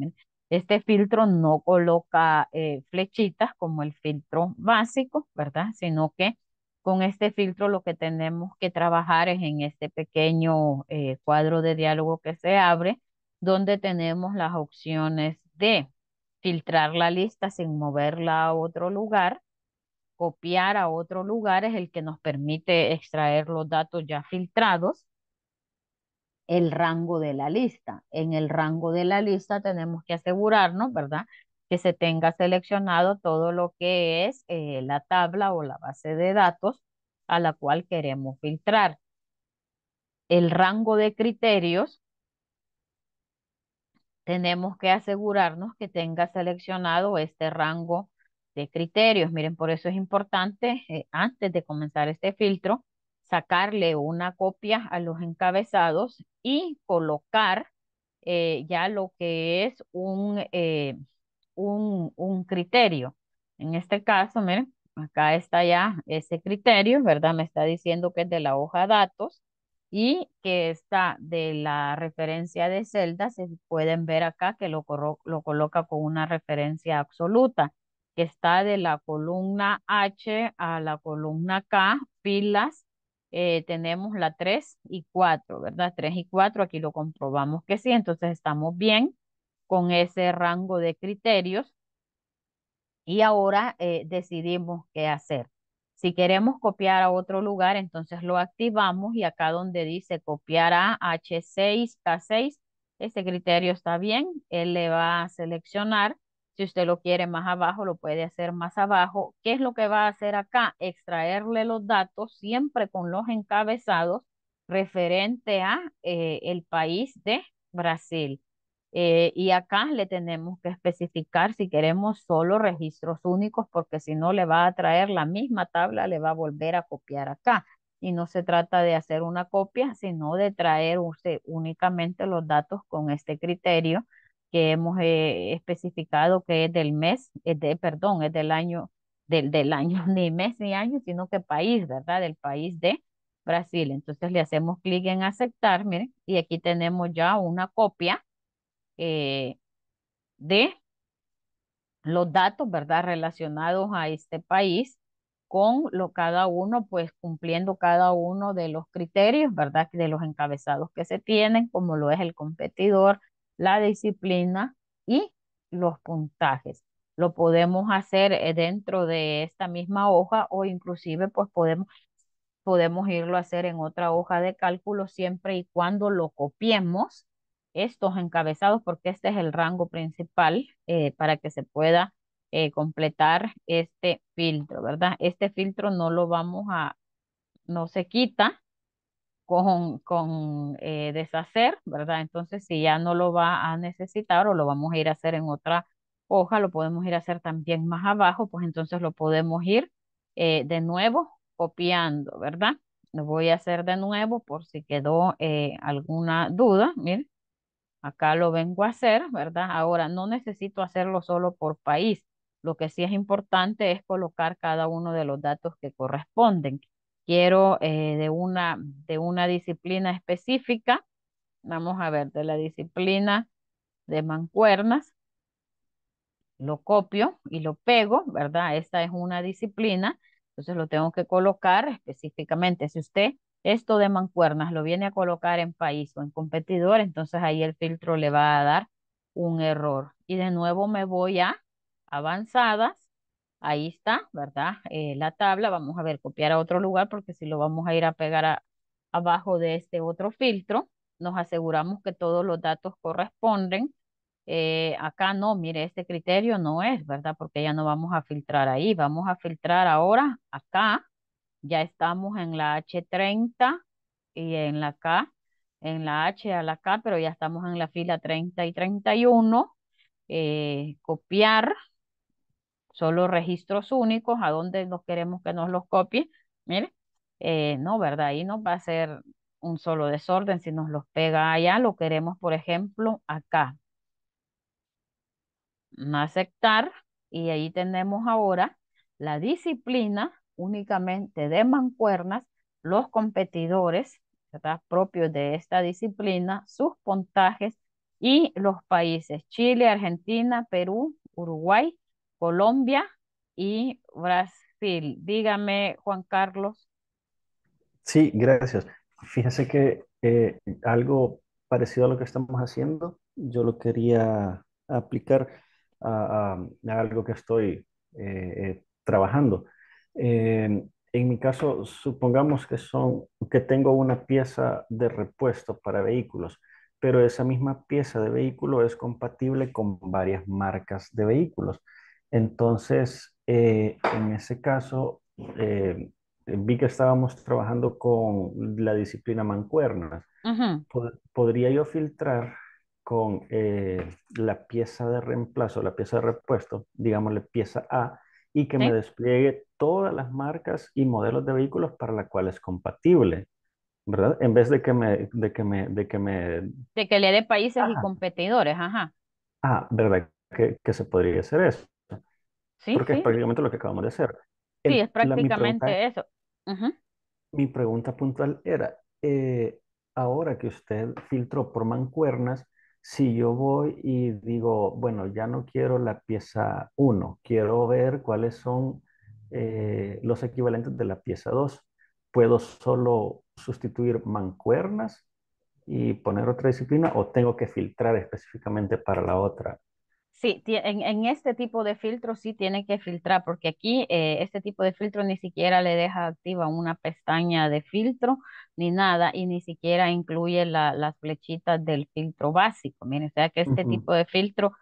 este filtro no coloca eh, flechitas como el filtro básico, ¿verdad? Sino que con este filtro lo que tenemos que trabajar es en este pequeño eh, cuadro de diálogo que se abre, donde tenemos las opciones de filtrar la lista sin moverla a otro lugar, copiar a otro lugar es el que nos permite extraer los datos ya filtrados, el rango de la lista. En el rango de la lista tenemos que asegurarnos, ¿verdad? Que se tenga seleccionado todo lo que es eh, la tabla o la base de datos a la cual queremos filtrar. El rango de criterios tenemos que asegurarnos que tenga seleccionado este rango de criterios. Miren, por eso es importante, eh, antes de comenzar este filtro, sacarle una copia a los encabezados y colocar eh, ya lo que es eh, un, un, criterio. En este caso, miren, acá está ya ese criterio, ¿verdad? Me está diciendo que es de la hoja datos y que está de la referencia de celdas. Se pueden ver acá que lo, lo coloca con una referencia absoluta está de la columna H a la columna K, pilas, eh, tenemos la 3 y 4, ¿verdad? 3 y 4, aquí lo comprobamos que sí, entonces estamos bien con ese rango de criterios y ahora eh, decidimos qué hacer. Si queremos copiar a otro lugar, entonces lo activamos y acá donde dice copiar a H6, K6, este criterio está bien, él le va a seleccionar si usted lo quiere más abajo, lo puede hacer más abajo. ¿Qué es lo que va a hacer acá? Extraerle los datos siempre con los encabezados referente a eh, el país de Brasil. Eh, y acá le tenemos que especificar si queremos solo registros únicos, porque si no le va a traer la misma tabla, le va a volver a copiar acá. Y no se trata de hacer una copia, sino de traer únicamente los datos con este criterio que hemos eh, especificado que es del mes, es de, perdón, es del año, del, año, ni mes ni año, sino que país, ¿verdad? Del país de Brasil. Entonces le hacemos clic en aceptar, miren, y aquí tenemos ya una copia eh, de los datos, ¿verdad? Relacionados a este país con lo cada uno, pues cumpliendo cada uno de los criterios, ¿verdad? De los encabezados que se tienen, como lo es el competidor, la disciplina y los puntajes. Lo podemos hacer eh, dentro de esta misma hoja o inclusive pues podemos, podemos irlo a hacer en otra hoja de cálculo siempre y cuando lo copiemos estos encabezados porque este es el rango principal eh, para que se pueda eh, completar este filtro, ¿verdad? Este filtro no lo vamos a, no se quita, con, eh, deshacer, ¿verdad? Entonces, si ya no lo va a necesitar o lo vamos a ir a hacer en otra hoja, lo podemos ir a hacer también más abajo, pues entonces lo podemos ir eh, de nuevo copiando, ¿verdad? Lo voy a hacer de nuevo por si quedó eh, alguna duda, miren. Acá lo vengo a hacer, ¿verdad? Ahora no necesito hacerlo solo por país. Lo que sí es importante es colocar cada uno de los datos que corresponden quiero eh, de, una, de una disciplina específica. Vamos a ver, de la disciplina de mancuernas. Lo copio y lo pego, ¿verdad? Esta es una disciplina. Entonces lo tengo que colocar específicamente. Si usted esto de mancuernas lo viene a colocar en país o en competidor, entonces ahí el filtro le va a dar un error. Y de nuevo me voy a avanzadas Ahí está, ¿verdad? Eh, la tabla, vamos a ver, copiar a otro lugar porque si lo vamos a ir a pegar abajo de este otro filtro, nos aseguramos que todos los datos corresponden. Eh, acá no, mire, este criterio no es, ¿verdad? Porque ya no vamos a filtrar ahí, vamos a filtrar ahora acá. Ya estamos en la H30 y en la K, en la H a la K, pero ya estamos en la fila 30 y 31. Eh, copiar solo registros únicos, a donde nos queremos que nos los copie, mire, eh, no, ¿verdad? Ahí no va a ser un solo desorden, si nos los pega allá, lo queremos, por ejemplo, acá. Aceptar, y ahí tenemos ahora la disciplina únicamente de mancuernas, los competidores ¿verdad? propios de esta disciplina, sus puntajes y los países Chile, Argentina, Perú, Uruguay Colombia y Brasil. Dígame, Juan Carlos. Sí, gracias. Fíjese que eh, algo parecido a lo que estamos haciendo, yo lo quería aplicar a, algo que estoy eh, eh, trabajando. en mi caso, supongamos que, son, que tengo una pieza de repuesto para vehículos, pero esa misma pieza de vehículo es compatible con varias marcas de vehículos. Entonces, eh, en ese caso, eh, vi que estábamos trabajando con la disciplina mancuernas. podría yo filtrar con eh, la pieza de reemplazo, la pieza de repuesto, digámosle pieza A, y que me despliegue todas las marcas y modelos de vehículos para la cual es compatible, ¿verdad? En vez de que me... De que, me, de que, me... que le dé países y ah. competidores, ajá. Ah, ¿verdad? que se podría hacer eso. Sí, porque es prácticamente lo que acabamos de hacer. sí, es prácticamente eso. Mi pregunta puntual era, eh, ahora que usted filtró por mancuernas, si yo voy y digo, bueno, ya no quiero la pieza 1, quiero ver cuáles son eh, los equivalentes de la pieza 2, ¿puedo solo sustituir mancuernas y poner otra disciplina o tengo que filtrar específicamente para la otra Sí, en, este tipo de filtro sí tiene que filtrar, porque aquí eh, este tipo de filtro ni siquiera le deja activa una pestaña de filtro ni nada, y ni siquiera incluye las flechitas del filtro básico. Miren, o sea que este tipo de filtro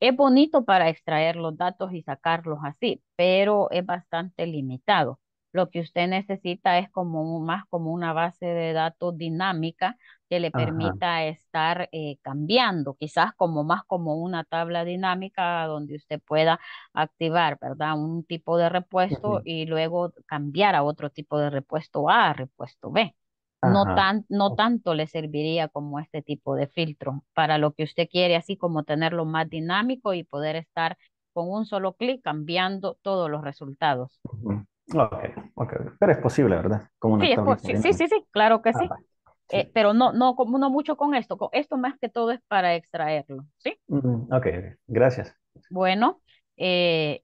es bonito para extraer los datos y sacarlos así, pero es bastante limitado. Lo que usted necesita es como más como una base de datos dinámica que le permita estar eh, cambiando, quizás como más como una tabla dinámica donde usted pueda activar, ¿verdad? Un tipo de repuesto y luego cambiar a otro tipo de repuesto A, repuesto B. No, tan, no tanto le serviría como este tipo de filtro para lo que usted quiere, así como tenerlo más dinámico y poder estar con un solo clic cambiando todos los resultados. Ok, ok, pero es posible, ¿verdad? sí, sí, sí, claro que ah, sí. Eh, pero no, no, no mucho con esto. Con esto más que todo es para extraerlo, ¿sí? Mm, ok, gracias. Bueno, eh,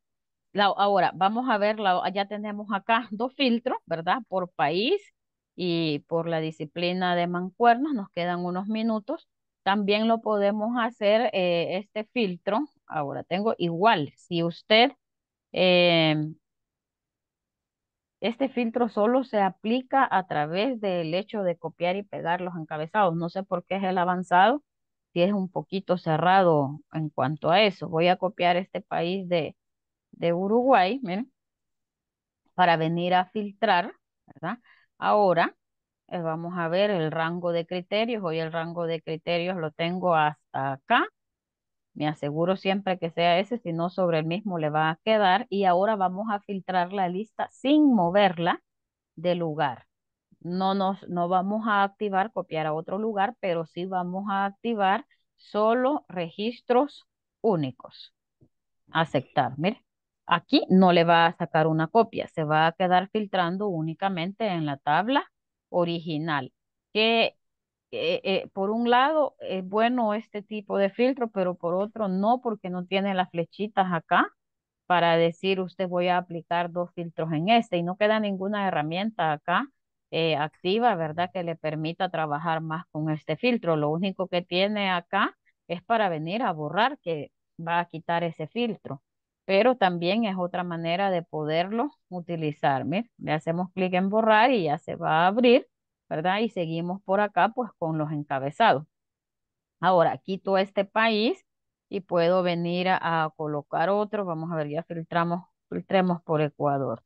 ahora vamos a ver, la, ya tenemos acá dos filtros, ¿verdad? Por país y por la disciplina de mancuernos, nos quedan unos minutos. También lo podemos hacer eh, este filtro. Ahora tengo igual, si usted eh, este filtro solo se aplica a través del hecho de copiar y pegar los encabezados. No sé por qué es el avanzado, si es un poquito cerrado en cuanto a eso. Voy a copiar este país de, de Uruguay, miren, para venir a filtrar, ¿verdad? Ahora eh, vamos a ver el rango de criterios. Hoy el rango de criterios lo tengo hasta acá. Me aseguro siempre que sea ese, si no sobre el mismo le va a quedar. Y ahora vamos a filtrar la lista sin moverla de lugar. No, nos, no vamos a activar copiar a otro lugar, pero sí vamos a activar solo registros únicos. Aceptar, mire. Aquí no le va a sacar una copia, se va a quedar filtrando únicamente en la tabla original. ¿Qué, eh, eh, por un lado es bueno este tipo de filtro, pero por otro no, porque no tiene las flechitas acá para decir usted voy a aplicar dos filtros en este y no queda ninguna herramienta acá eh, activa, ¿verdad? Que le permita trabajar más con este filtro. Lo único que tiene acá es para venir a borrar que va a quitar ese filtro. Pero también es otra manera de poderlo utilizar. le hacemos clic en borrar y ya se va a abrir ¿verdad? Y seguimos por acá pues con los encabezados. Ahora quito este país y puedo venir a, colocar otro. Vamos a ver, ya filtramos, filtremos por Ecuador.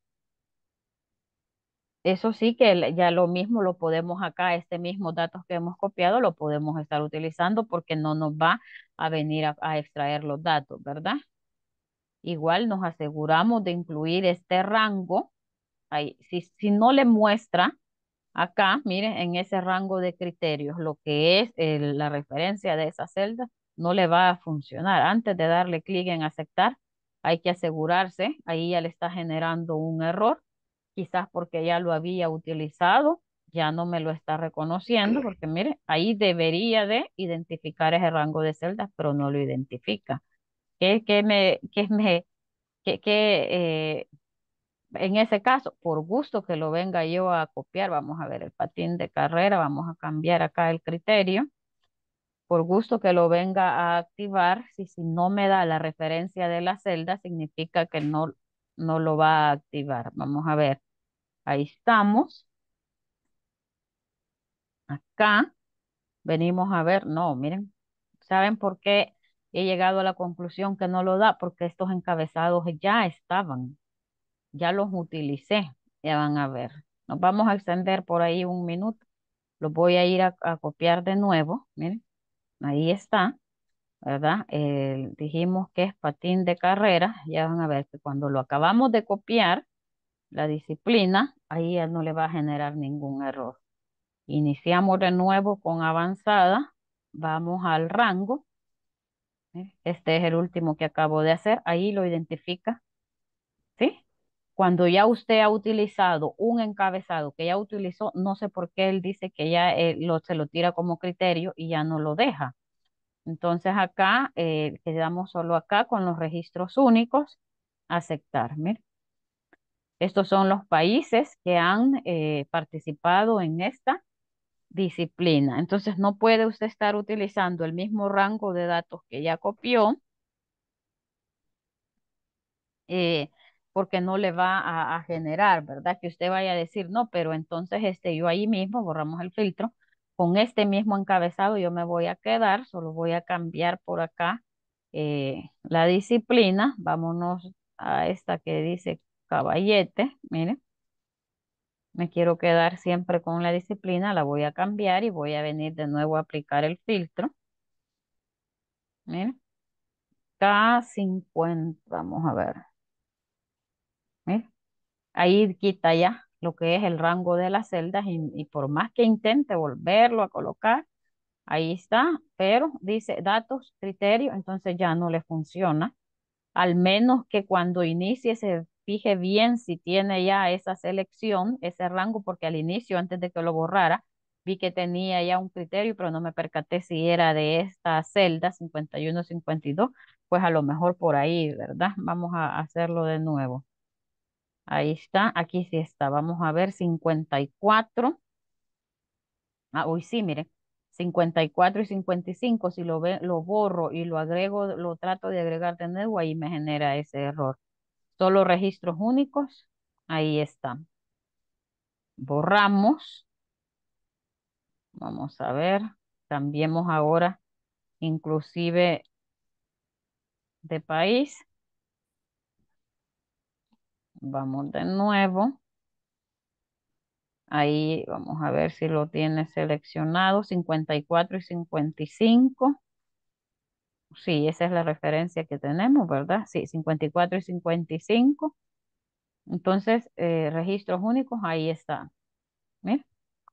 Eso sí que ya lo mismo lo podemos acá, este mismo datos que hemos copiado lo podemos estar utilizando porque no nos va a venir a, a extraer los datos, ¿verdad? Igual nos aseguramos de incluir este rango. Ahí, si, si no le muestra, Acá, miren, en ese rango de criterios, lo que es eh, la referencia de esa celda no le va a funcionar. Antes de darle clic en aceptar, hay que asegurarse, ahí ya le está generando un error, quizás porque ya lo había utilizado, ya no me lo está reconociendo, porque mire, ahí debería de identificar ese rango de celdas, pero no lo identifica. ¿Qué, qué me, qué me, qué, qué, eh, en ese caso, por gusto que lo venga yo a copiar, vamos a ver el patín de carrera, vamos a cambiar acá el criterio, por gusto que lo venga a activar, si, si no me da la referencia de la celda, significa que no, no lo va a activar. Vamos a ver, ahí estamos. Acá venimos a ver, no, miren, ¿saben por qué he llegado a la conclusión que no lo da? Porque estos encabezados ya estaban ya los utilicé, ya van a ver. Nos vamos a extender por ahí un minuto. Los voy a ir a, copiar de nuevo, miren, ahí está, ¿verdad? dijimos que es patín de carrera, ya van a ver que cuando lo acabamos de copiar, la disciplina, ahí ya no le va a generar ningún error. Iniciamos de nuevo con avanzada, vamos al rango, este es el último que acabo de hacer, ahí lo identifica, ¿sí? cuando ya usted ha utilizado un encabezado que ya utilizó, no sé por qué él dice que ya eh, se lo tira como criterio y ya no lo deja. Entonces acá eh, quedamos solo acá con los registros únicos, aceptar. Estos son los países que han eh, participado en esta disciplina. Entonces no puede usted estar utilizando el mismo rango de datos que ya copió porque no le va a, generar, ¿verdad? Que usted vaya a decir, no, pero entonces este, yo ahí mismo borramos el filtro, con este mismo encabezado yo me voy a quedar, solo voy a cambiar por acá eh, la disciplina, vámonos a esta que dice caballete, mire me quiero quedar siempre con la disciplina, la voy a cambiar y voy a venir de nuevo a aplicar el filtro, Mire, K50, vamos a ver, ¿eh? Ahí quita ya lo que es el rango de las celdas y, por más que intente volverlo a colocar, ahí está, pero dice datos, criterio entonces ya no le funciona. Al menos que cuando inicie se fije bien si tiene ya esa selección, ese rango, porque al inicio, antes de que lo borrara, vi que tenía ya un criterio, pero no me percaté si era de esta celda 51-52, pues a lo mejor por ahí, ¿verdad? Vamos a hacerlo de nuevo. Ahí está, aquí sí está. Vamos a ver 54. Ah, uy, sí, mire. 54 y 55, si lo, lo borro y lo agrego, lo trato de agregar de nuevo, ahí me genera ese error. Solo registros únicos, ahí está. Borramos. Vamos a ver, cambiemos ahora, inclusive de país. Vamos de nuevo. Ahí vamos a ver si lo tiene seleccionado, 54 y 55. Sí, esa es la referencia que tenemos, ¿verdad? Sí, 54 y 55. Entonces, eh, registros únicos, ahí está. ¿eh?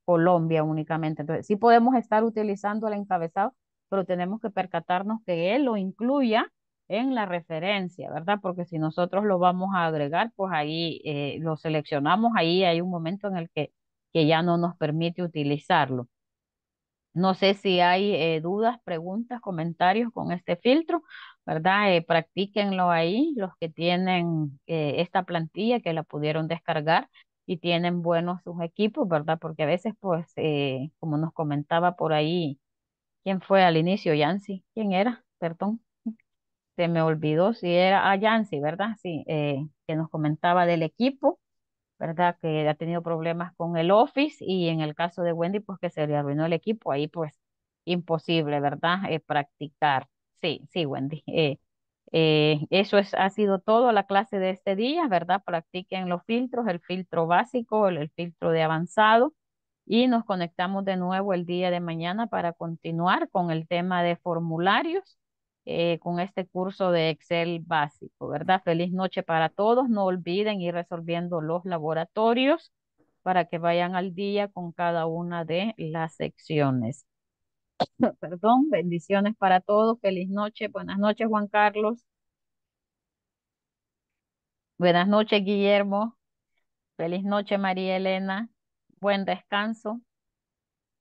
Colombia únicamente. Entonces, sí podemos estar utilizando el encabezado, pero tenemos que percatarnos que él lo incluya en la referencia, ¿verdad? Porque si nosotros lo vamos a agregar, pues ahí eh, lo seleccionamos, ahí hay un momento en el que, que ya no nos permite utilizarlo. No sé si hay eh, dudas, preguntas, comentarios con este filtro, ¿verdad? Practiquenlo eh, practíquenlo ahí, los que tienen esta plantilla que la pudieron descargar y tienen buenos sus equipos, ¿verdad? Porque a veces, pues, como nos comentaba por ahí, ¿quién fue al inicio? Yancy, ¿quién era? Perdón se me olvidó si era a Yancy, ¿verdad? Sí, eh, que nos comentaba del equipo, ¿verdad? Que ha tenido problemas con el Office y en el caso de Wendy, pues que se le arruinó el equipo, ahí pues imposible, ¿verdad? Eh, practicar. Sí, sí, Wendy. Eh, eso es, ha sido todo la clase de este día, ¿verdad? Practiquen los filtros, el filtro básico, el, el filtro de avanzado y nos conectamos de nuevo el día de mañana para continuar con el tema de formularios eh, con este curso de Excel básico, ¿verdad? Feliz noche para todos. No olviden ir resolviendo los laboratorios para que vayan al día con cada una de las secciones. Perdón, bendiciones para todos. Feliz noche. Buenas noches, Juan Carlos. Buenas noches, Guillermo. Feliz noche, María Elena. Buen descanso.